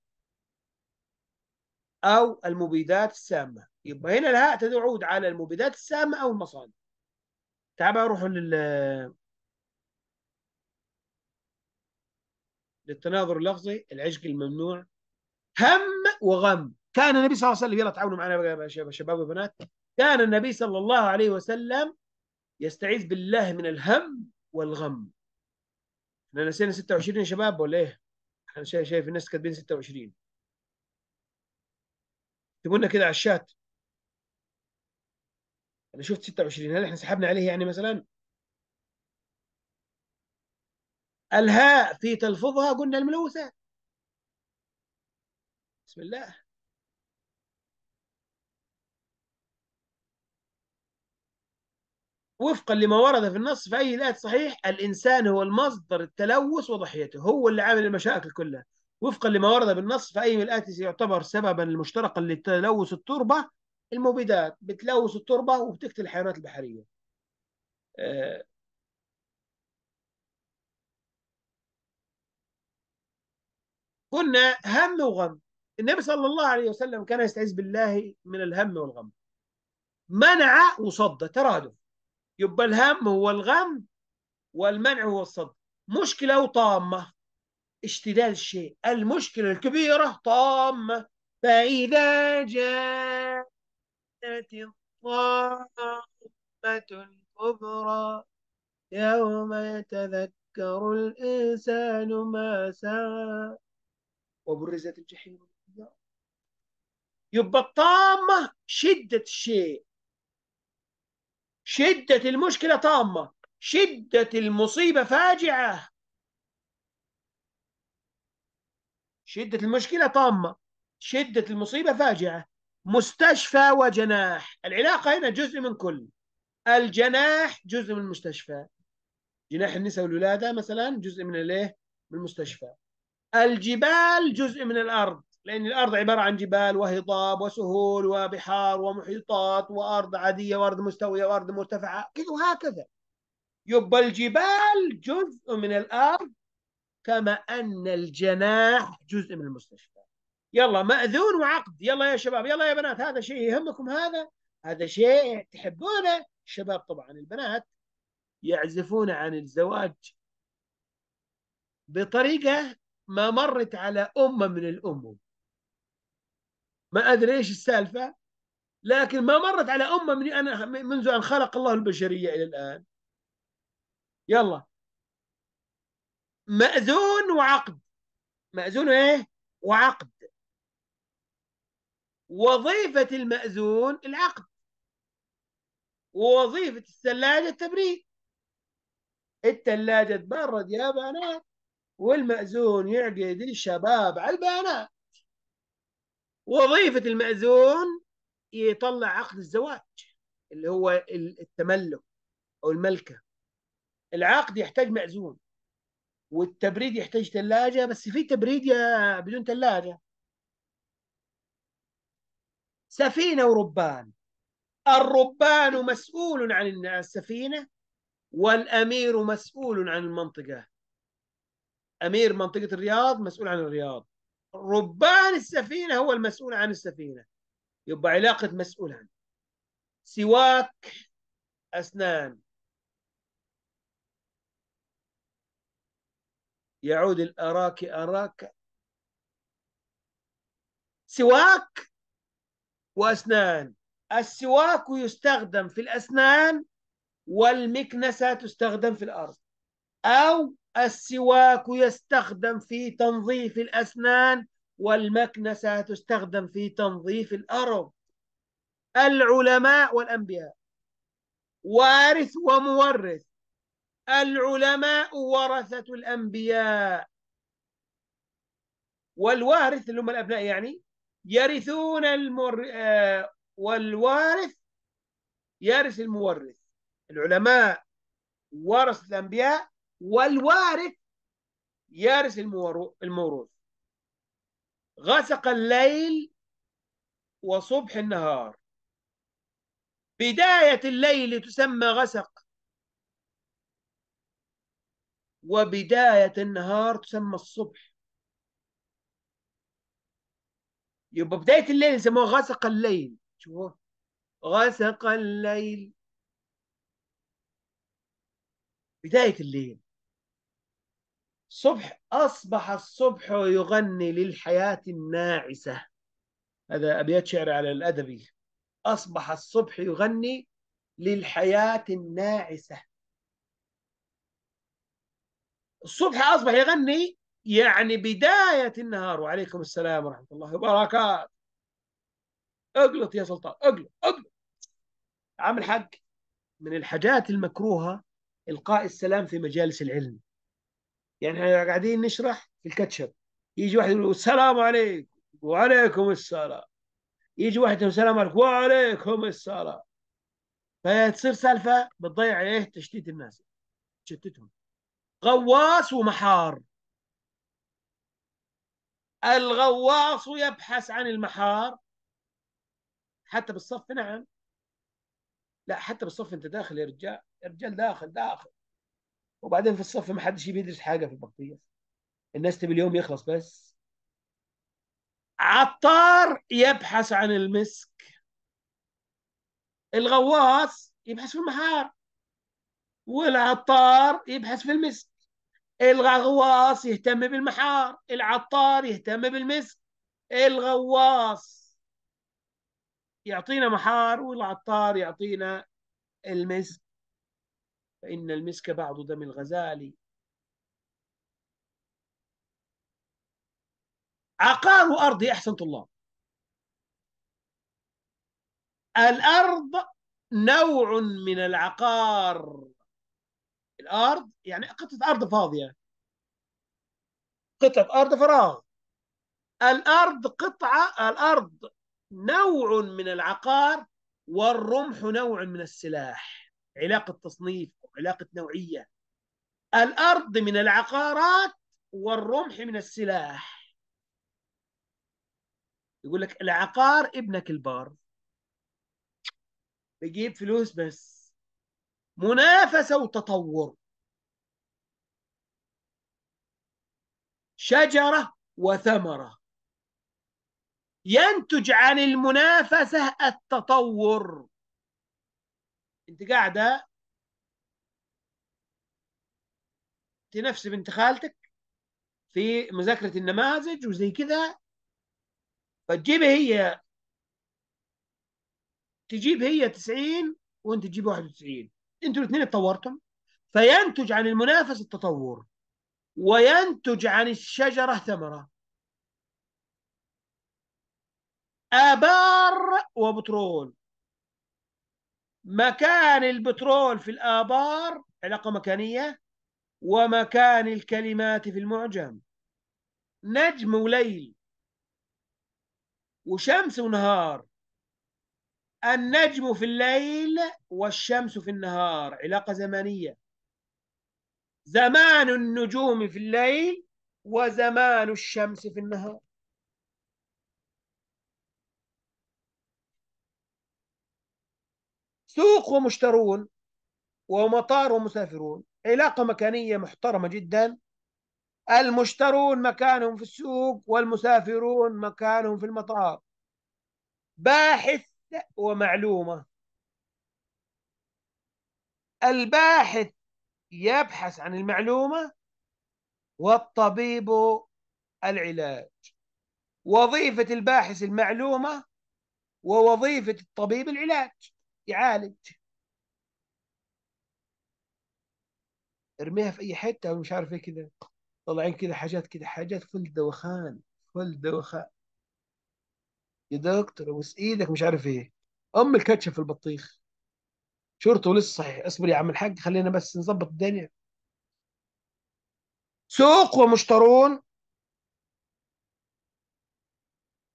أو المبيدات السامة يبقى هنا الهاء تعود على المبيدات السامة أو المصادر تعال بقى نروح لل للتناظر اللفظي العشق الممنوع هم وغم كان النبي صلى الله عليه وسلم يلا تعاونوا معنا بقى شباب وبنات كان النبي صلى الله عليه وسلم يستعيذ بالله من الهم والغم احنا نسينا 26 يا شباب ولا ايه؟ انا شايف الناس كاتبين 26 تقول لنا كده على الشات انا شفت 26 هل احنا سحبنا عليه يعني مثلا الهاء في تلفظها قلنا الملوثه بسم الله وفقا لما ورد في النص في اي ذات صحيح الانسان هو المصدر التلوث وضحيته هو اللي عامل المشاكل كلها وفقا لما ورد بالنص فأي من الآتي يعتبر سببا مشتركا لتلوث التربة المبيدات بتلوث التربة وبتقتل الحيوانات البحرية آه، قلنا هم وغم النبي صلى الله عليه وسلم كان يستعيذ بالله من الهم والغم منع وصد ترادف يبقى الهم هو الغم والمنع هو الصد مشكلة وطامة اشتلال شيء المشكلة الكبيرة طامة فإذا جاءت طامة الكبرى يوم يتذكر الإنسان ما سعى وبرزت الجحيم يبقى الطامة شدة الشيء شدة المشكلة طامة شدة المصيبة فاجعة شدة المشكلة طامة شدة المصيبة فاجعة مستشفى وجناح العلاقة هنا جزء من كل الجناح جزء من المستشفى جناح النساء والولادة مثلا جزء من الايه من المستشفى الجبال جزء من الأرض لأن الأرض عبارة عن جبال وهضاب وسهول وبحار ومحيطات وأرض عادية وأرض مستوية وأرض مرتفعة كذا وهكذا يبقى الجبال جزء من الأرض كما أن الجناح جزء من المستشفى يلا مأذون وعقد يلا يا شباب يلا يا بنات هذا شيء يهمكم هذا هذا شيء تحبونه الشباب طبعا البنات يعزفون عن الزواج بطريقة ما مرت على أمة من الأمم ما أدري إيش السالفة لكن ما مرت على أمة من أنا منذ أن خلق الله البشرية إلى الآن يلا مأذون وعقد مأذون ايه وعقد وظيفة المأذون العقد ووظيفة الثلاجة التبريد الثلاجة تبرد يا بنات والمأذون يعقد الشباب على البنات وظيفة المأذون يطلع عقد الزواج اللي هو التملك أو الملكة العقد يحتاج مأذون والتبريد يحتاج ثلاجه بس في تبريد بدون ثلاجه سفينه وربان الربان مسؤول عن السفينه والامير مسؤول عن المنطقه امير منطقه الرياض مسؤول عن الرياض ربان السفينه هو المسؤول عن السفينه يبقى علاقه مسؤول عن سواك اسنان يعود الأراك أراك سواك وأسنان السواك يستخدم في الأسنان والمكنسة تستخدم في الأرض أو السواك يستخدم في تنظيف الأسنان والمكنسة تستخدم في تنظيف الأرض العلماء والأنبياء وارث ومورث العلماء ورثة الأنبياء والوارث اللي هم الأبناء يعني يرثون المر... آه، والوارث يرث المورث العلماء ورثة الأنبياء والوارث يرث الموروث غسق الليل وصبح النهار بداية الليل تسمى غسق وبداية النهار تسمى الصبح يبقى بداية الليل يسموها غسق الليل شوفوا غسق الليل بداية الليل صبح أصبح الصبح يغني للحياة الناعسة هذا أبيات شعر على الأدبي أصبح الصبح يغني للحياة الناعسة الصبح اصبح يغني يعني بدايه النهار وعليكم السلام ورحمه الله وبركاته اقلط يا سلطان اقلط اقلط عامل حق من الحاجات المكروهه القاء السلام في مجالس العلم يعني احنا قاعدين نشرح في الكاتشب يجي واحد يقول السلام عليكم وعليكم السلام يجي واحد يقول السلام عليكم وعليكم السلام فتصير سالفه بتضيع ايه تشتيت الناس تشتتهم غواص ومحار الغواص يبحث عن المحار حتى بالصف نعم لا حتى بالصف انت داخل يا رجال يا رجال داخل داخل وبعدين في الصف ما حدش بيدرس حاجه في البقيه الناس تبي اليوم يخلص بس عطار يبحث عن المسك الغواص يبحث في المحار والعطار يبحث في المسك الغواص يهتم بالمحار العطار يهتم بالمسك الغواص يعطينا محار والعطار يعطينا المسك فإن المسك بعض دم الغزال عقار أرضي أحسنت الله الأرض نوع من العقار الارض يعني قطعه ارض فاضيه قطعه ارض فراغ الارض قطعه الارض نوع من العقار والرمح نوع من السلاح علاقه تصنيف علاقه نوعيه الارض من العقارات والرمح من السلاح يقول لك العقار ابنك البار بيجيب فلوس بس منافسة وتطور شجرة وثمرة ينتج عن المنافسة التطور انت قاعدة انت نفس بنت خالتك في مذاكرة النماذج وزي كذا فتجيب هي تجيب هي 90 وانت تجيب 91 انتوا الاثنين اتطورتم فينتج عن المنافس التطور وينتج عن الشجره ثمره ابار وبترول مكان البترول في الابار علاقه مكانيه ومكان الكلمات في المعجم نجم وليل وشمس ونهار النجم في الليل والشمس في النهار علاقة زمنية زمان النجوم في الليل وزمان الشمس في النهار سوق ومشترون ومطار ومسافرون علاقة مكانية محترمة جدا المشترون مكانهم في السوق والمسافرون مكانهم في المطار باحث ومعلومة الباحث يبحث عن المعلومة والطبيب العلاج وظيفة الباحث المعلومة ووظيفة الطبيب العلاج يعالج ارميها في اي حته ومش عارف ايه كذا طالعين كذا حاجات كذا حاجات فل دوخان فل دوخان يا دكتور ابوس ايدك مش عارف ايه ام الكاتشب في البطيخ شرطه ولسه صحيح اصبر يا عم الحاج خلينا بس نظبط الدنيا سوق ومشترون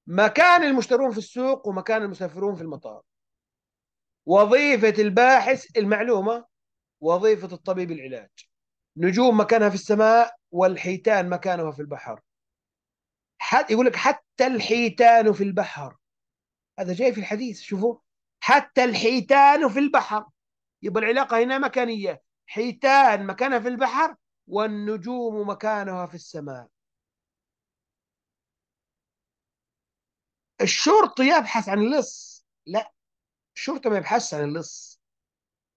مكان المشترون في السوق ومكان المسافرون في المطار وظيفة الباحث المعلومة وظيفة الطبيب العلاج نجوم مكانها في السماء والحيتان مكانها في البحر حتى يقول لك حتى الحيتان في البحر هذا جاي في الحديث شوفوا حتى الحيتان في البحر يبقى العلاقة هنا مكانية حيتان مكانها في البحر والنجوم مكانها في السماء الشرطي يبحث عن اللص لا الشرطي ما يبحثش عن اللص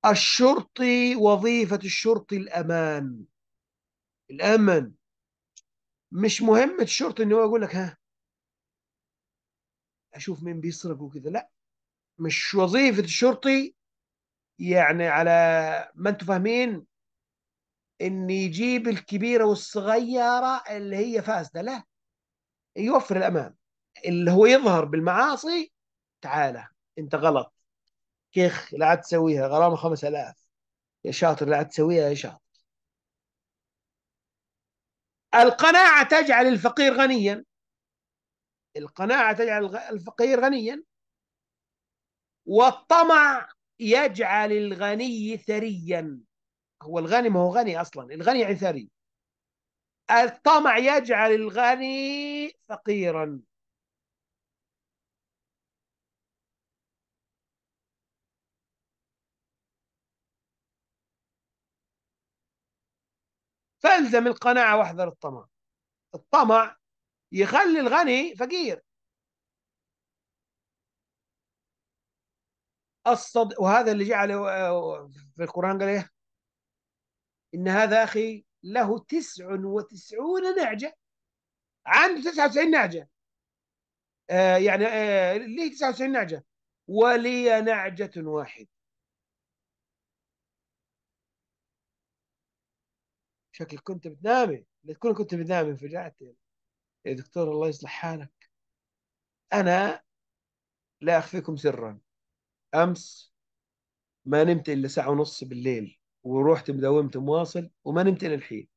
الشرطي وظيفة الشرطي الأمان الأمن مش مهمة الشرطي ان هو يقول لك ها اشوف مين بيسرق وكده لا مش وظيفة الشرطي يعني على ما انتم فاهمين ان يجيب الكبيرة والصغيرة اللي هي فاسدة لا يوفر الامان اللي هو يظهر بالمعاصي تعالى انت غلط كيخ لا عاد تسويها غرامة 5000 يا شاطر لا عاد تسويها يا شاطر القناعة تجعل الفقير غنيا القناعة تجعل الفقير غنيا والطمع يجعل الغني ثريا هو الغني ما هو غني أصلا الغني يعني ثري الطمع يجعل الغني فقيرا فالزم القناعة واحذر الطمع الطمع يخلي الغني فقير الصد وهذا اللي جعله في القرآن قال إيه إن هذا أخي له تسع وتسعون نعجة عنده تسعة وتسعين نعجة آه يعني آه ليه تسعة وتسعين نعجة ولي نعجة واحدة شكلك كنت بتنامي تكون كنت بتنامي انفجعت يا دكتور الله يصلح حالك انا لا اخفيكم سرا امس ما نمت الا ساعه ونص بالليل ورحت مداومت مواصل وما نمت الى الحين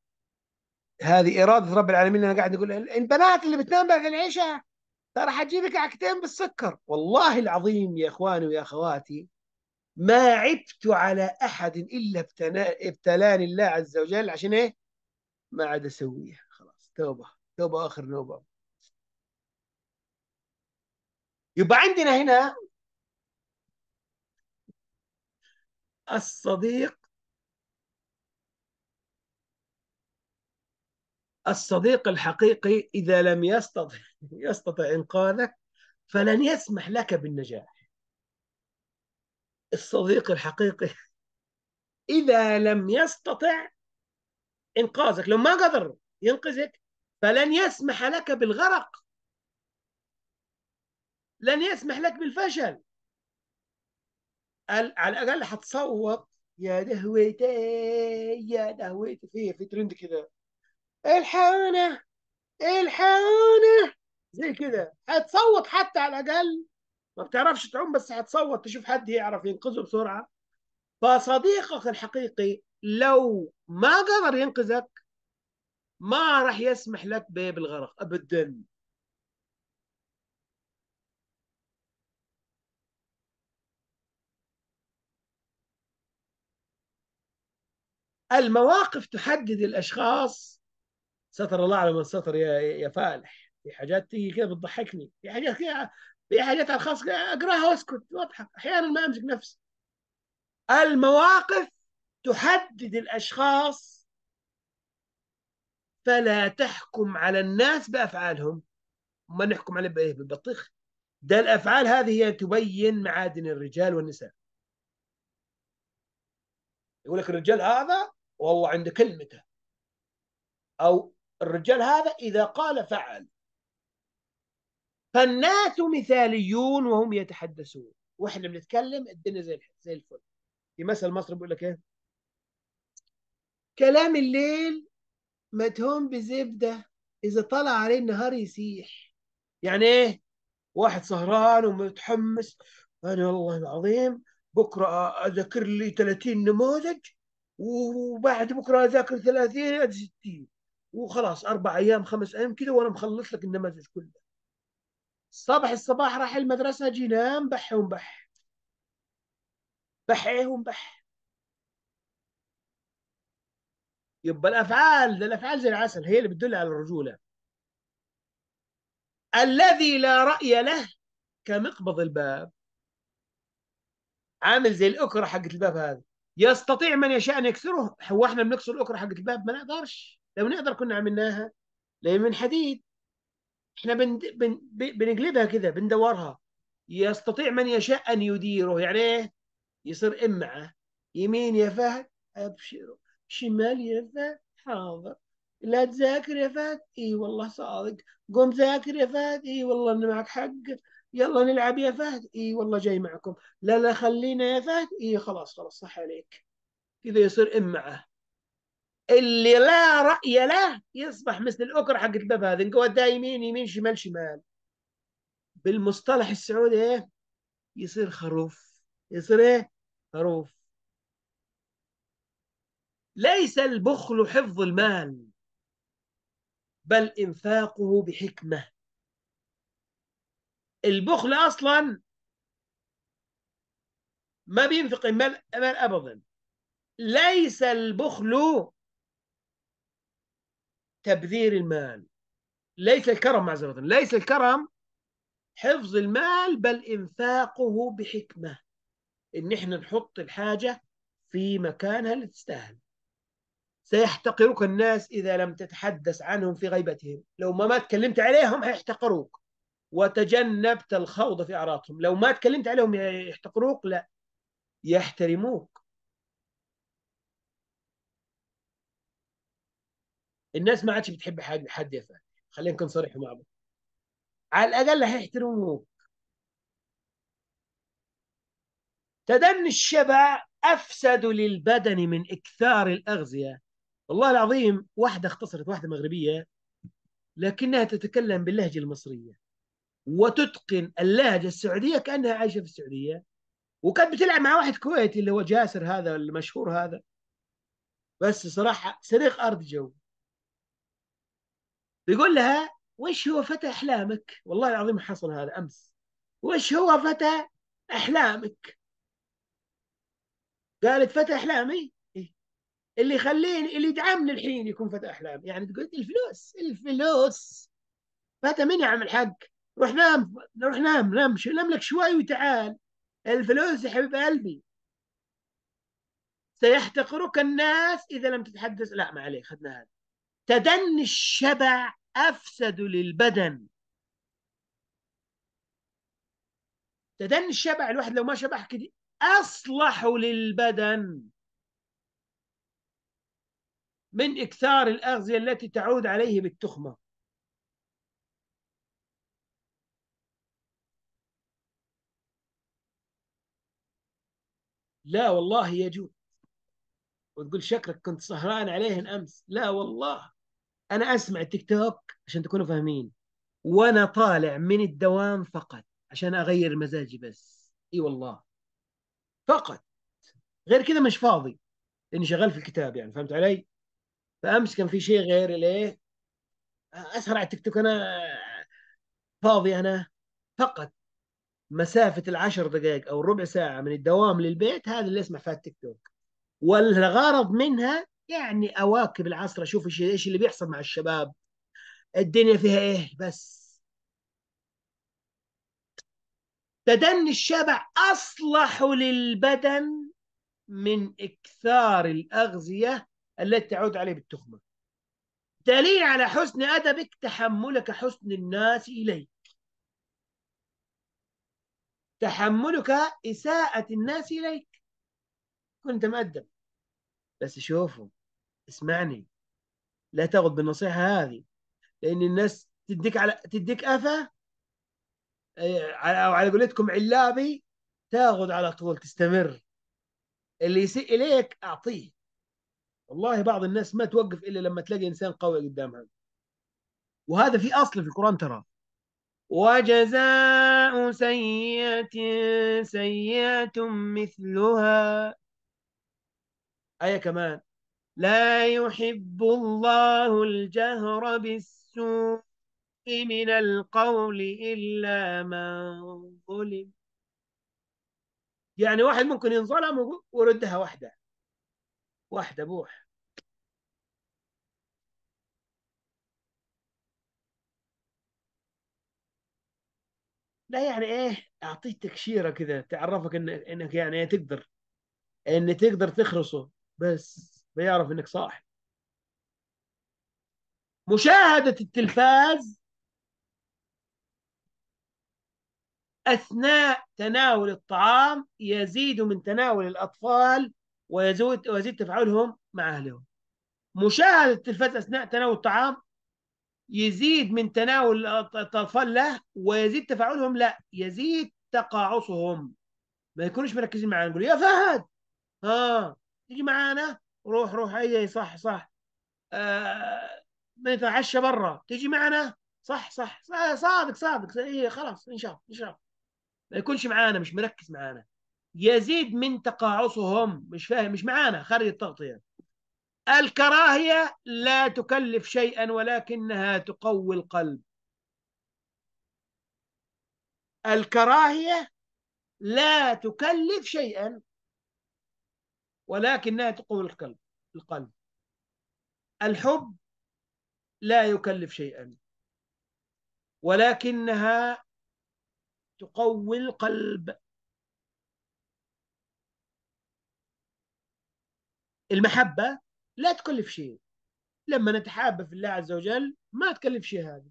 هذه اراده رب العالمين انا قاعد اقول البنات اللي بتنام بعد العشاء ترى حجيبك عكتين بالسكر والله العظيم يا اخواني ويا اخواتي ما عبت على أحد إلا ابتلاني الله عز وجل عشان إيه ما عاد أسويها خلاص توبة توبة آخر نوبة يبقى عندنا هنا الصديق الصديق الحقيقي إذا لم يستطع يستطع إنقاذك فلن يسمح لك بالنجاح الصديق الحقيقي إذا لم يستطع إنقاذك لو ما قدر ينقذك فلن يسمح لك بالغرق لن يسمح لك بالفشل على الأقل هتصوت يا دهويتي يا دهويتي في في ترند كده الحقونا الحقونا زي كده هتصوت حتى على الأقل ما بتعرفش تعوم بس حتصوت تشوف حد يعرف ينقذه بسرعه فصديقك الحقيقي لو ما قدر ينقذك ما راح يسمح لك بالغرق ابدا المواقف تحدد الاشخاص ستر الله على من ستر يا يا فالح في حاجات تيجي كده بتضحكني في حاجات كده في حاجات على الخاص اقراها واسكت واضحك احيانا ما امسك نفسي المواقف تحدد الاشخاص فلا تحكم على الناس بافعالهم ما نحكم عليه بالبطيخ ده الافعال هذه هي تبين معادن الرجال والنساء يقول لك الرجال هذا والله عند كلمته او الرجال هذا اذا قال فعل فالناس مثاليون وهم يتحدثون واحنا بنتكلم الدنيا زي زي الفل في مثل مصر بيقول لك ايه كلام الليل مدهون بزبده اذا طلع عليه النهار يسيح يعني ايه واحد سهران ومتحمس انا والله العظيم بكره اذاكر لي 30 نموذج وبعد بكره اذاكر 30 60 وخلاص اربع ايام خمس ايام كده وانا مخلص لك النماذج كلها صبح الصباح راح المدرسة جينا نبح ونبح بح ايه ونبح يبقى الأفعال ده الأفعال زي العسل هي اللي بتدل على الرجولة الذي لا رأي له كمقبض الباب عامل زي الأكرة حقت الباب هذا يستطيع من يشاء أن يكسره هو احنا بنكسر الأكرة حقت الباب ما نقدرش لو نقدر كنا عملناها لأن من حديد احنا بن... بن... بنقلبها كذا بندورها يستطيع من يشاء ان يديره يعني ايه؟ يصير امعه يمين يا فهد ابشروا شمال يا فهد حاضر لا تذاكر يا فهد اي والله صادق قوم ذاكر يا فهد اي والله انه معك حق يلا نلعب يا فهد اي والله جاي معكم لا لا خلينا يا فهد اي خلاص خلاص صح عليك كذا يصير امعه اللي لا رأي له يصبح مثل الاكره حق الباب هذا انقوى دايمين يمين شمال شمال بالمصطلح السعودي ايه يصير خروف يصير ايه خروف ليس البخل حفظ المال بل انفاقه بحكمه البخل اصلا ما بينفق المال ابدا ليس البخل تبذير المال ليس الكرم معذرة ليس الكرم حفظ المال بل إنفاقه بحكمة إن إحنا نحط الحاجة في مكانها اللي تستاهل سيحتقرك الناس إذا لم تتحدث عنهم في غيبتهم لو ما تكلمت عليهم هيحتقروك وتجنبت الخوض في أعراضهم لو ما تكلمت عليهم يحتقروك لا يحترموك الناس ما عادش بتحب حد حد يفهم خلينا نكون صريح مع بعض على الاقل هيحترموك تدني الشبع افسد للبدن من اكثار الاغذيه والله العظيم واحده اختصرت واحده مغربيه لكنها تتكلم باللهجه المصريه وتتقن اللهجه السعوديه كانها عايشه في السعوديه وكانت بتلعب مع واحد كويتي اللي هو جاسر هذا المشهور هذا بس صراحه سريق ارض جو بيقول لها وش هو فتى احلامك؟ والله العظيم حصل هذا امس وش هو فتى احلامك؟ قالت فتى احلامي؟ إيه. اللي يخليني اللي يدعمني الحين يكون فتى احلام يعني تقول الفلوس الفلوس فتى منعم الحق روح نام روح نام نام نام لك شوي وتعال الفلوس يا حبيب قلبي سيحتقرك الناس اذا لم تتحدث لا ما عليه خذنا هذا تدني الشبع أفسد للبدن تدني الشبع الواحد لو ما شبع كده أصلح للبدن من إكثار الأغذية التي تعود عليه بالتخمة لا والله يجوز وتقول شكلك كنت سهران عليهن أمس لا والله انا اسمع التيك توك عشان تكونوا فاهمين وانا طالع من الدوام فقط عشان اغير مزاجي بس اي والله فقط غير كذا مش فاضي لاني شغال في الكتاب يعني فهمت علي؟ فامس كان في شيء غير ليه؟ اسهر على التيك توك انا فاضي انا فقط مسافه العشر دقائق او ربع ساعه من الدوام للبيت هذا اللي اسمع فيها التيك توك والغرض منها يعني اواكب العصر اشوف ايش اللي بيحصل مع الشباب الدنيا فيها ايه بس تدني الشبع اصلح للبدن من اكثار الاغذيه التي تعود عليه بالتخمه دليل على حسن ادبك تحملك حسن الناس اليك تحملك اساءه الناس اليك كنت مؤدب بس شوفوا اسمعني لا تاخذ بالنصيحه هذه لان الناس تديك على تديك قفا او على قولتكم علابي تاخذ على طول تستمر اللي يسيء اليك اعطيه والله بعض الناس ما توقف الا لما تلاقي انسان قوي قدامها وهذا في اصل في القران ترى وجزاء سيئة سيئة مثلها آية كمان لا يحب الله الجهر بالسوء من القول إلا من ظلم يعني واحد ممكن ينظلم وردها واحدة واحدة بوح لا يعني ايه اعطيه تكشيره كذا تعرفك انك انك يعني إيه تقدر ان تقدر تخلصه بس بيعرف انك صاحي مشاهدة التلفاز أثناء تناول الطعام يزيد من تناول الأطفال ويزيد ويزيد تفاعلهم مع أهلهم. مشاهدة التلفاز أثناء تناول الطعام يزيد من تناول الأطفال له ويزيد تفاعلهم لا يزيد تقاعصهم ما يكونوش مركزين معانا نقول يا فهد ها آه، تيجي معانا روح روح اي صح صح آه نتعشى برا تيجي معنا صح صح, صادق صادق اي خلاص ان شاء الله ان شاء الله ما يكونش معانا مش مركز معانا يزيد من تقاعصهم مش فاهم مش معانا خارج التغطيه يعني. الكراهيه لا تكلف شيئا ولكنها تقوي القلب الكراهيه لا تكلف شيئا ولكنها تقوي القلب القلب الحب لا يكلف شيئا ولكنها تقوي القلب المحبة لا تكلف شيء لما نتحابى في الله عز وجل ما تكلف شيء هذا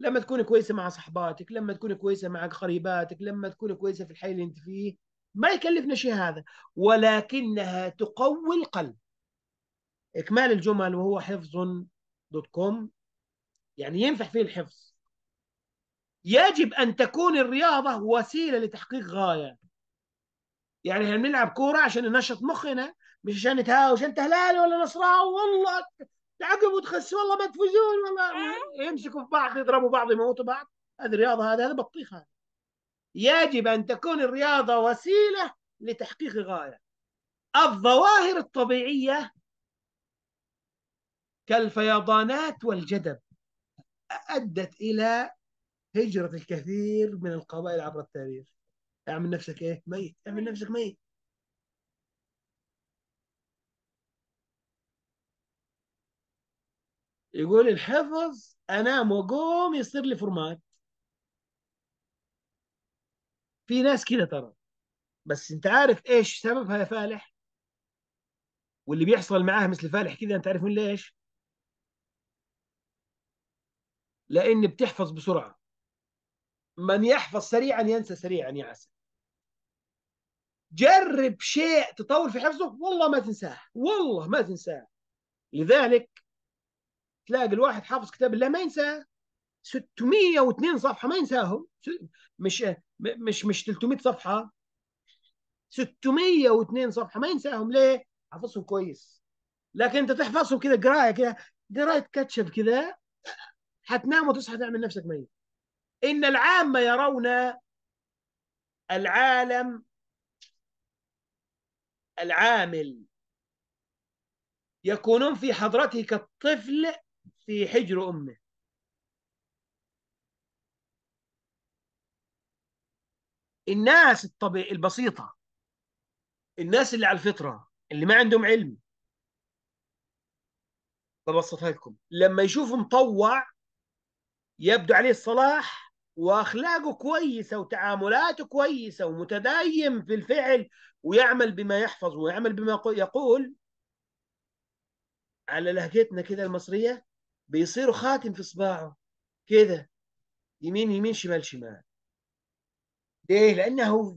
لما تكون كويسة مع صحباتك لما تكون كويسة مع قريباتك لما تكون كويسة في الحي اللي انت فيه ما يكلفنا شيء هذا ولكنها تقوي القلب إكمال الجمل وهو حفظ دوت كوم يعني ينفع فيه الحفظ يجب أن تكون الرياضة وسيلة لتحقيق غاية يعني احنا بنلعب كورة عشان ننشط مخنا مش عشان نتهاوش انت هلالي ولا نصراوي والله تعقبوا وتخسوا والله ما تفوزون والله أه؟ يمسكوا في بعض يضربوا بعض يموتوا بعض هذه الرياضة هذا هذا بطيخه هذه يجب أن تكون الرياضة وسيلة لتحقيق غاية الظواهر الطبيعية كالفيضانات والجدب أدت إلى هجرة الكثير من القبائل عبر التاريخ اعمل نفسك إيه ميت اعمل نفسك ميت يقول الحفظ انام واقوم يصير لي فرمات في ناس كده ترى بس انت عارف ايش سببها يا فالح واللي بيحصل معاه مثل فالح كده انت عارف من ليش لان بتحفظ بسرعه من يحفظ سريعا ينسى سريعا يا عسل جرب شيء تطور في حفظه والله ما تنساه والله ما تنساه لذلك تلاقي الواحد حافظ كتاب الله ما ينساه 602 صفحه ما ينساهم مش مش مش 300 صفحه 602 صفحه ما ينساهم ليه؟ حافظهم كويس لكن انت تحفظهم كده قرايه كده قرايه كاتشب كده حتنام وتصحى تعمل نفسك ميت ان العامه يرون العالم العامل يكونون في حضرته كالطفل في حجر امه الناس الطبيعي البسيطه الناس اللي على الفطره اللي ما عندهم علم ببسطها لكم لما يشوفوا مطوع يبدو عليه الصلاح واخلاقه كويسه وتعاملاته كويسه ومتدين في الفعل ويعمل بما يحفظ ويعمل بما يقول على لهجتنا كده المصريه بيصيروا خاتم في صباعه كده يمين يمين شمال شمال ليه؟ لأنه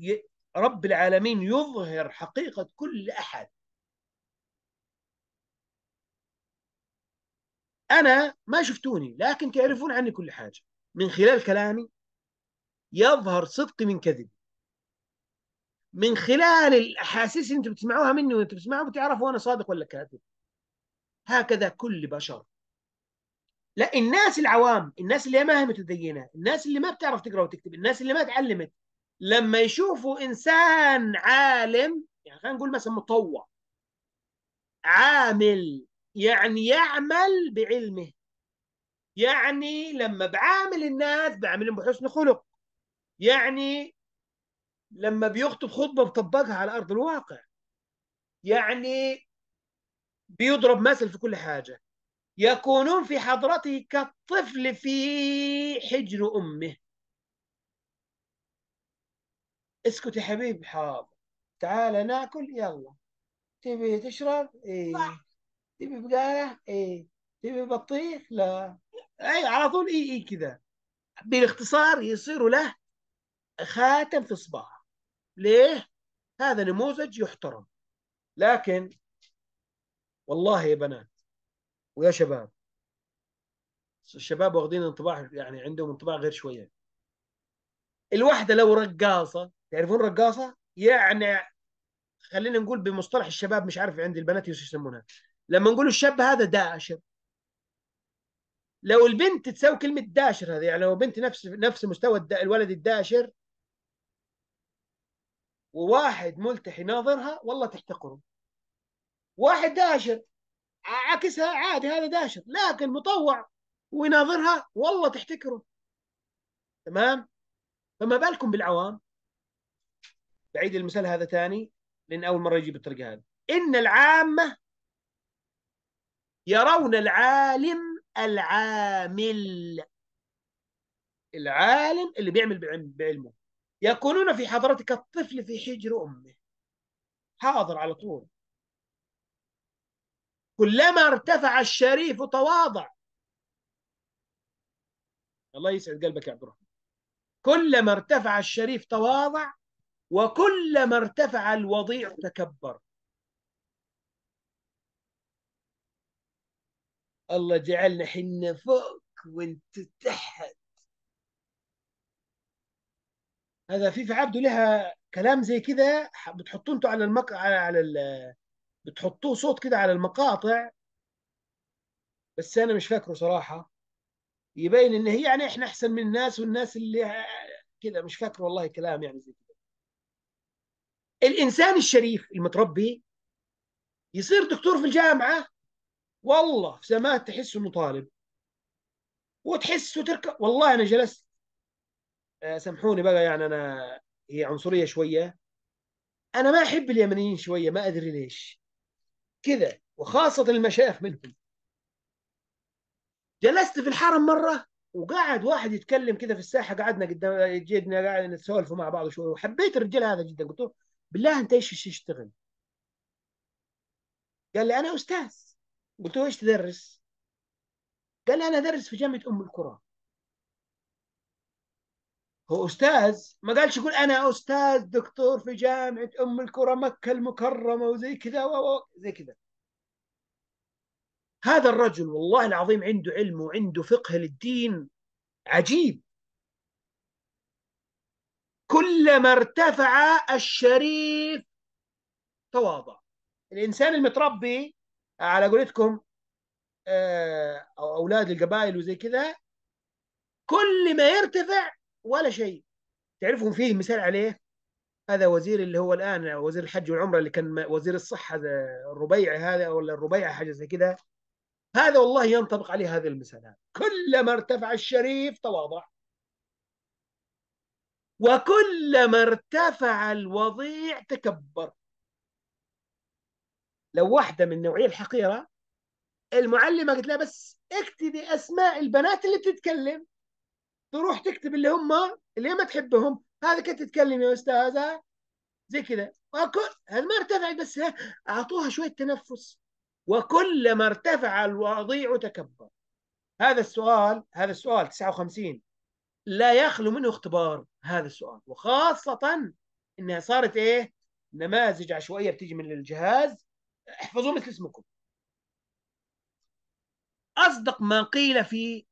رب العالمين يظهر حقيقة كل أحد أنا ما شفتوني لكن تعرفون عني كل حاجة من خلال كلامي يظهر صدقي من كذبي من خلال الأحاسيس اللي أنتم بتسمعوها مني وأنتم بتسمعوها بتعرفوا أنا صادق ولا كاذب هكذا كل بشر لا الناس العوام الناس اللي ما هي متدينة الناس اللي ما بتعرف تقرأ وتكتب الناس اللي ما تعلمت لما يشوفوا انسان عالم يعني خلينا نقول مثلا مطوع عامل يعني يعمل بعلمه يعني لما بعامل الناس بعاملهم بحسن خلق يعني لما بيخطب خطبه بطبقها على ارض الواقع يعني بيضرب مثل في كل حاجه يكونون في حضرته كالطفل في حجر امه اسكت يا حبيبي حاضر تعال ناكل يلا تبي تشرب ايه تبي بقاله ايه تبي بطيخ لا اي على طول اي اي كذا بالاختصار يصير له خاتم في صباعه ليه هذا نموذج يحترم لكن والله يا بنات ويا شباب الشباب واخذين انطباع يعني عندهم انطباع غير شويه الواحده لو رقاصه تعرفون رقاصه؟ يعني خلينا نقول بمصطلح الشباب مش عارف عند البنات ايش يسمونها لما نقول الشاب هذا داشر لو البنت تساوي كلمه داشر هذه يعني لو بنت نفس نفس مستوى الولد الداشر وواحد ملتحي يناظرها والله تحتقره واحد داشر عكسها عادي هذا داشر لكن مطوع ويناظرها والله تحتكره تمام فما بالكم بالعوام بعيد المثال هذا ثاني لان اول مره يجيب الطريقه هذه ان العامه يرون العالم العامل العالم اللي بيعمل بعلمه يكونون في حضرتك الطفل في حجر امه حاضر على طول كلما ارتفع الشريف تواضع الله يسعد قلبك يا عبد الرحمن كلما ارتفع الشريف تواضع وكلما ارتفع الوضيع تكبر الله جعلنا حنا فوق وانت تحت هذا في في عبده لها كلام زي كذا بتحطوه انتوا على المق على على ال... بتحطوه صوت كده على المقاطع بس انا مش فاكره صراحه يبين ان هي يعني احنا احسن من الناس والناس اللي كده مش فاكر والله كلام يعني زي كده الانسان الشريف المتربي يصير دكتور في الجامعه والله في سمات تحس انه طالب وتحسه ترك والله انا جلست آه، سامحوني بقى يعني انا هي عنصريه شويه انا ما احب اليمنيين شويه ما ادري ليش كذا وخاصه المشايخ منهم جلست في الحرم مره وقعد واحد يتكلم كذا في الساحه قعدنا قدام جدنا قاعد نسولف مع بعض شويه وحبيت الرجال هذا جدا قلت له بالله انت ايش تشتغل؟ قال لي انا استاذ قلت له ايش تدرس؟ قال لي انا ادرس في جامعه ام القرى هو استاذ ما قالش يقول انا استاذ دكتور في جامعه ام القرى مكه المكرمه وزي كذا وزي كذا هذا الرجل والله العظيم عنده علم وعنده فقه للدين عجيب كلما ارتفع الشريف تواضع الانسان المتربي على قولتكم آه، او اولاد القبائل وزي كذا كل ما يرتفع ولا شيء تعرفهم فيه مثال عليه هذا وزير اللي هو الان وزير الحج والعمره اللي كان وزير الصحه هذا الربيعي هذا ولا الربيعه حاجه زي كذا هذا والله ينطبق عليه هذه المثال كلما ارتفع الشريف تواضع وكلما ارتفع الوضيع تكبر لو واحدة من نوعية الحقيرة المعلمة قلت لها بس اكتبي أسماء البنات اللي بتتكلم تروح تكتب اللي هم اللي ما تحبهم هذا كانت تتكلم يا أستاذة زي كذا هذا ما ارتفعت بس أعطوها شوية تنفس وكلما ارتفع الوضيع تكبر هذا السؤال هذا السؤال 59 لا يخلو منه اختبار هذا السؤال وخاصة انها صارت ايه نماذج عشوائية بتيجي من الجهاز احفظوا مثل اسمكم أصدق ما قيل في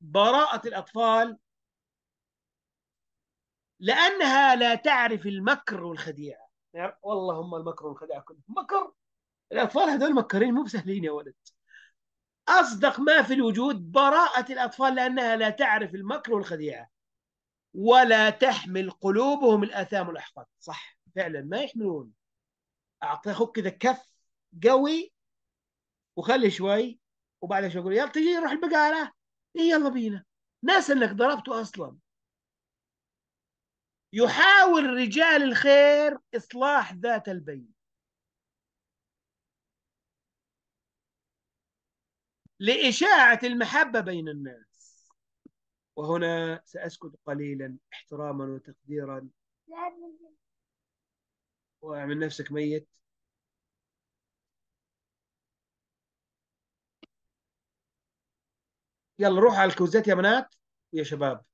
براءة الأطفال لأنها لا تعرف المكر والخديعة يعني والله هم المكر والخديعة كلهم مكر الأطفال هذول مكرين مو بسهلين يا ولد أصدق ما في الوجود براءة الأطفال لأنها لا تعرف المكر والخديعة ولا تحمل قلوبهم الاثام والاحقاد صح فعلا ما يحملون اعطي اخوك كذا كف قوي وخلي شوي وبعدها شوي اقول يلا تجي نروح البقاله إيه يلا بينا ناس انك ضربته اصلا يحاول رجال الخير اصلاح ذات البين لاشاعه المحبه بين الناس وهنا سأسكت قليلا احتراما وتقديرا واعمل نفسك ميت يلا روح على الكوزات يا بنات ويا شباب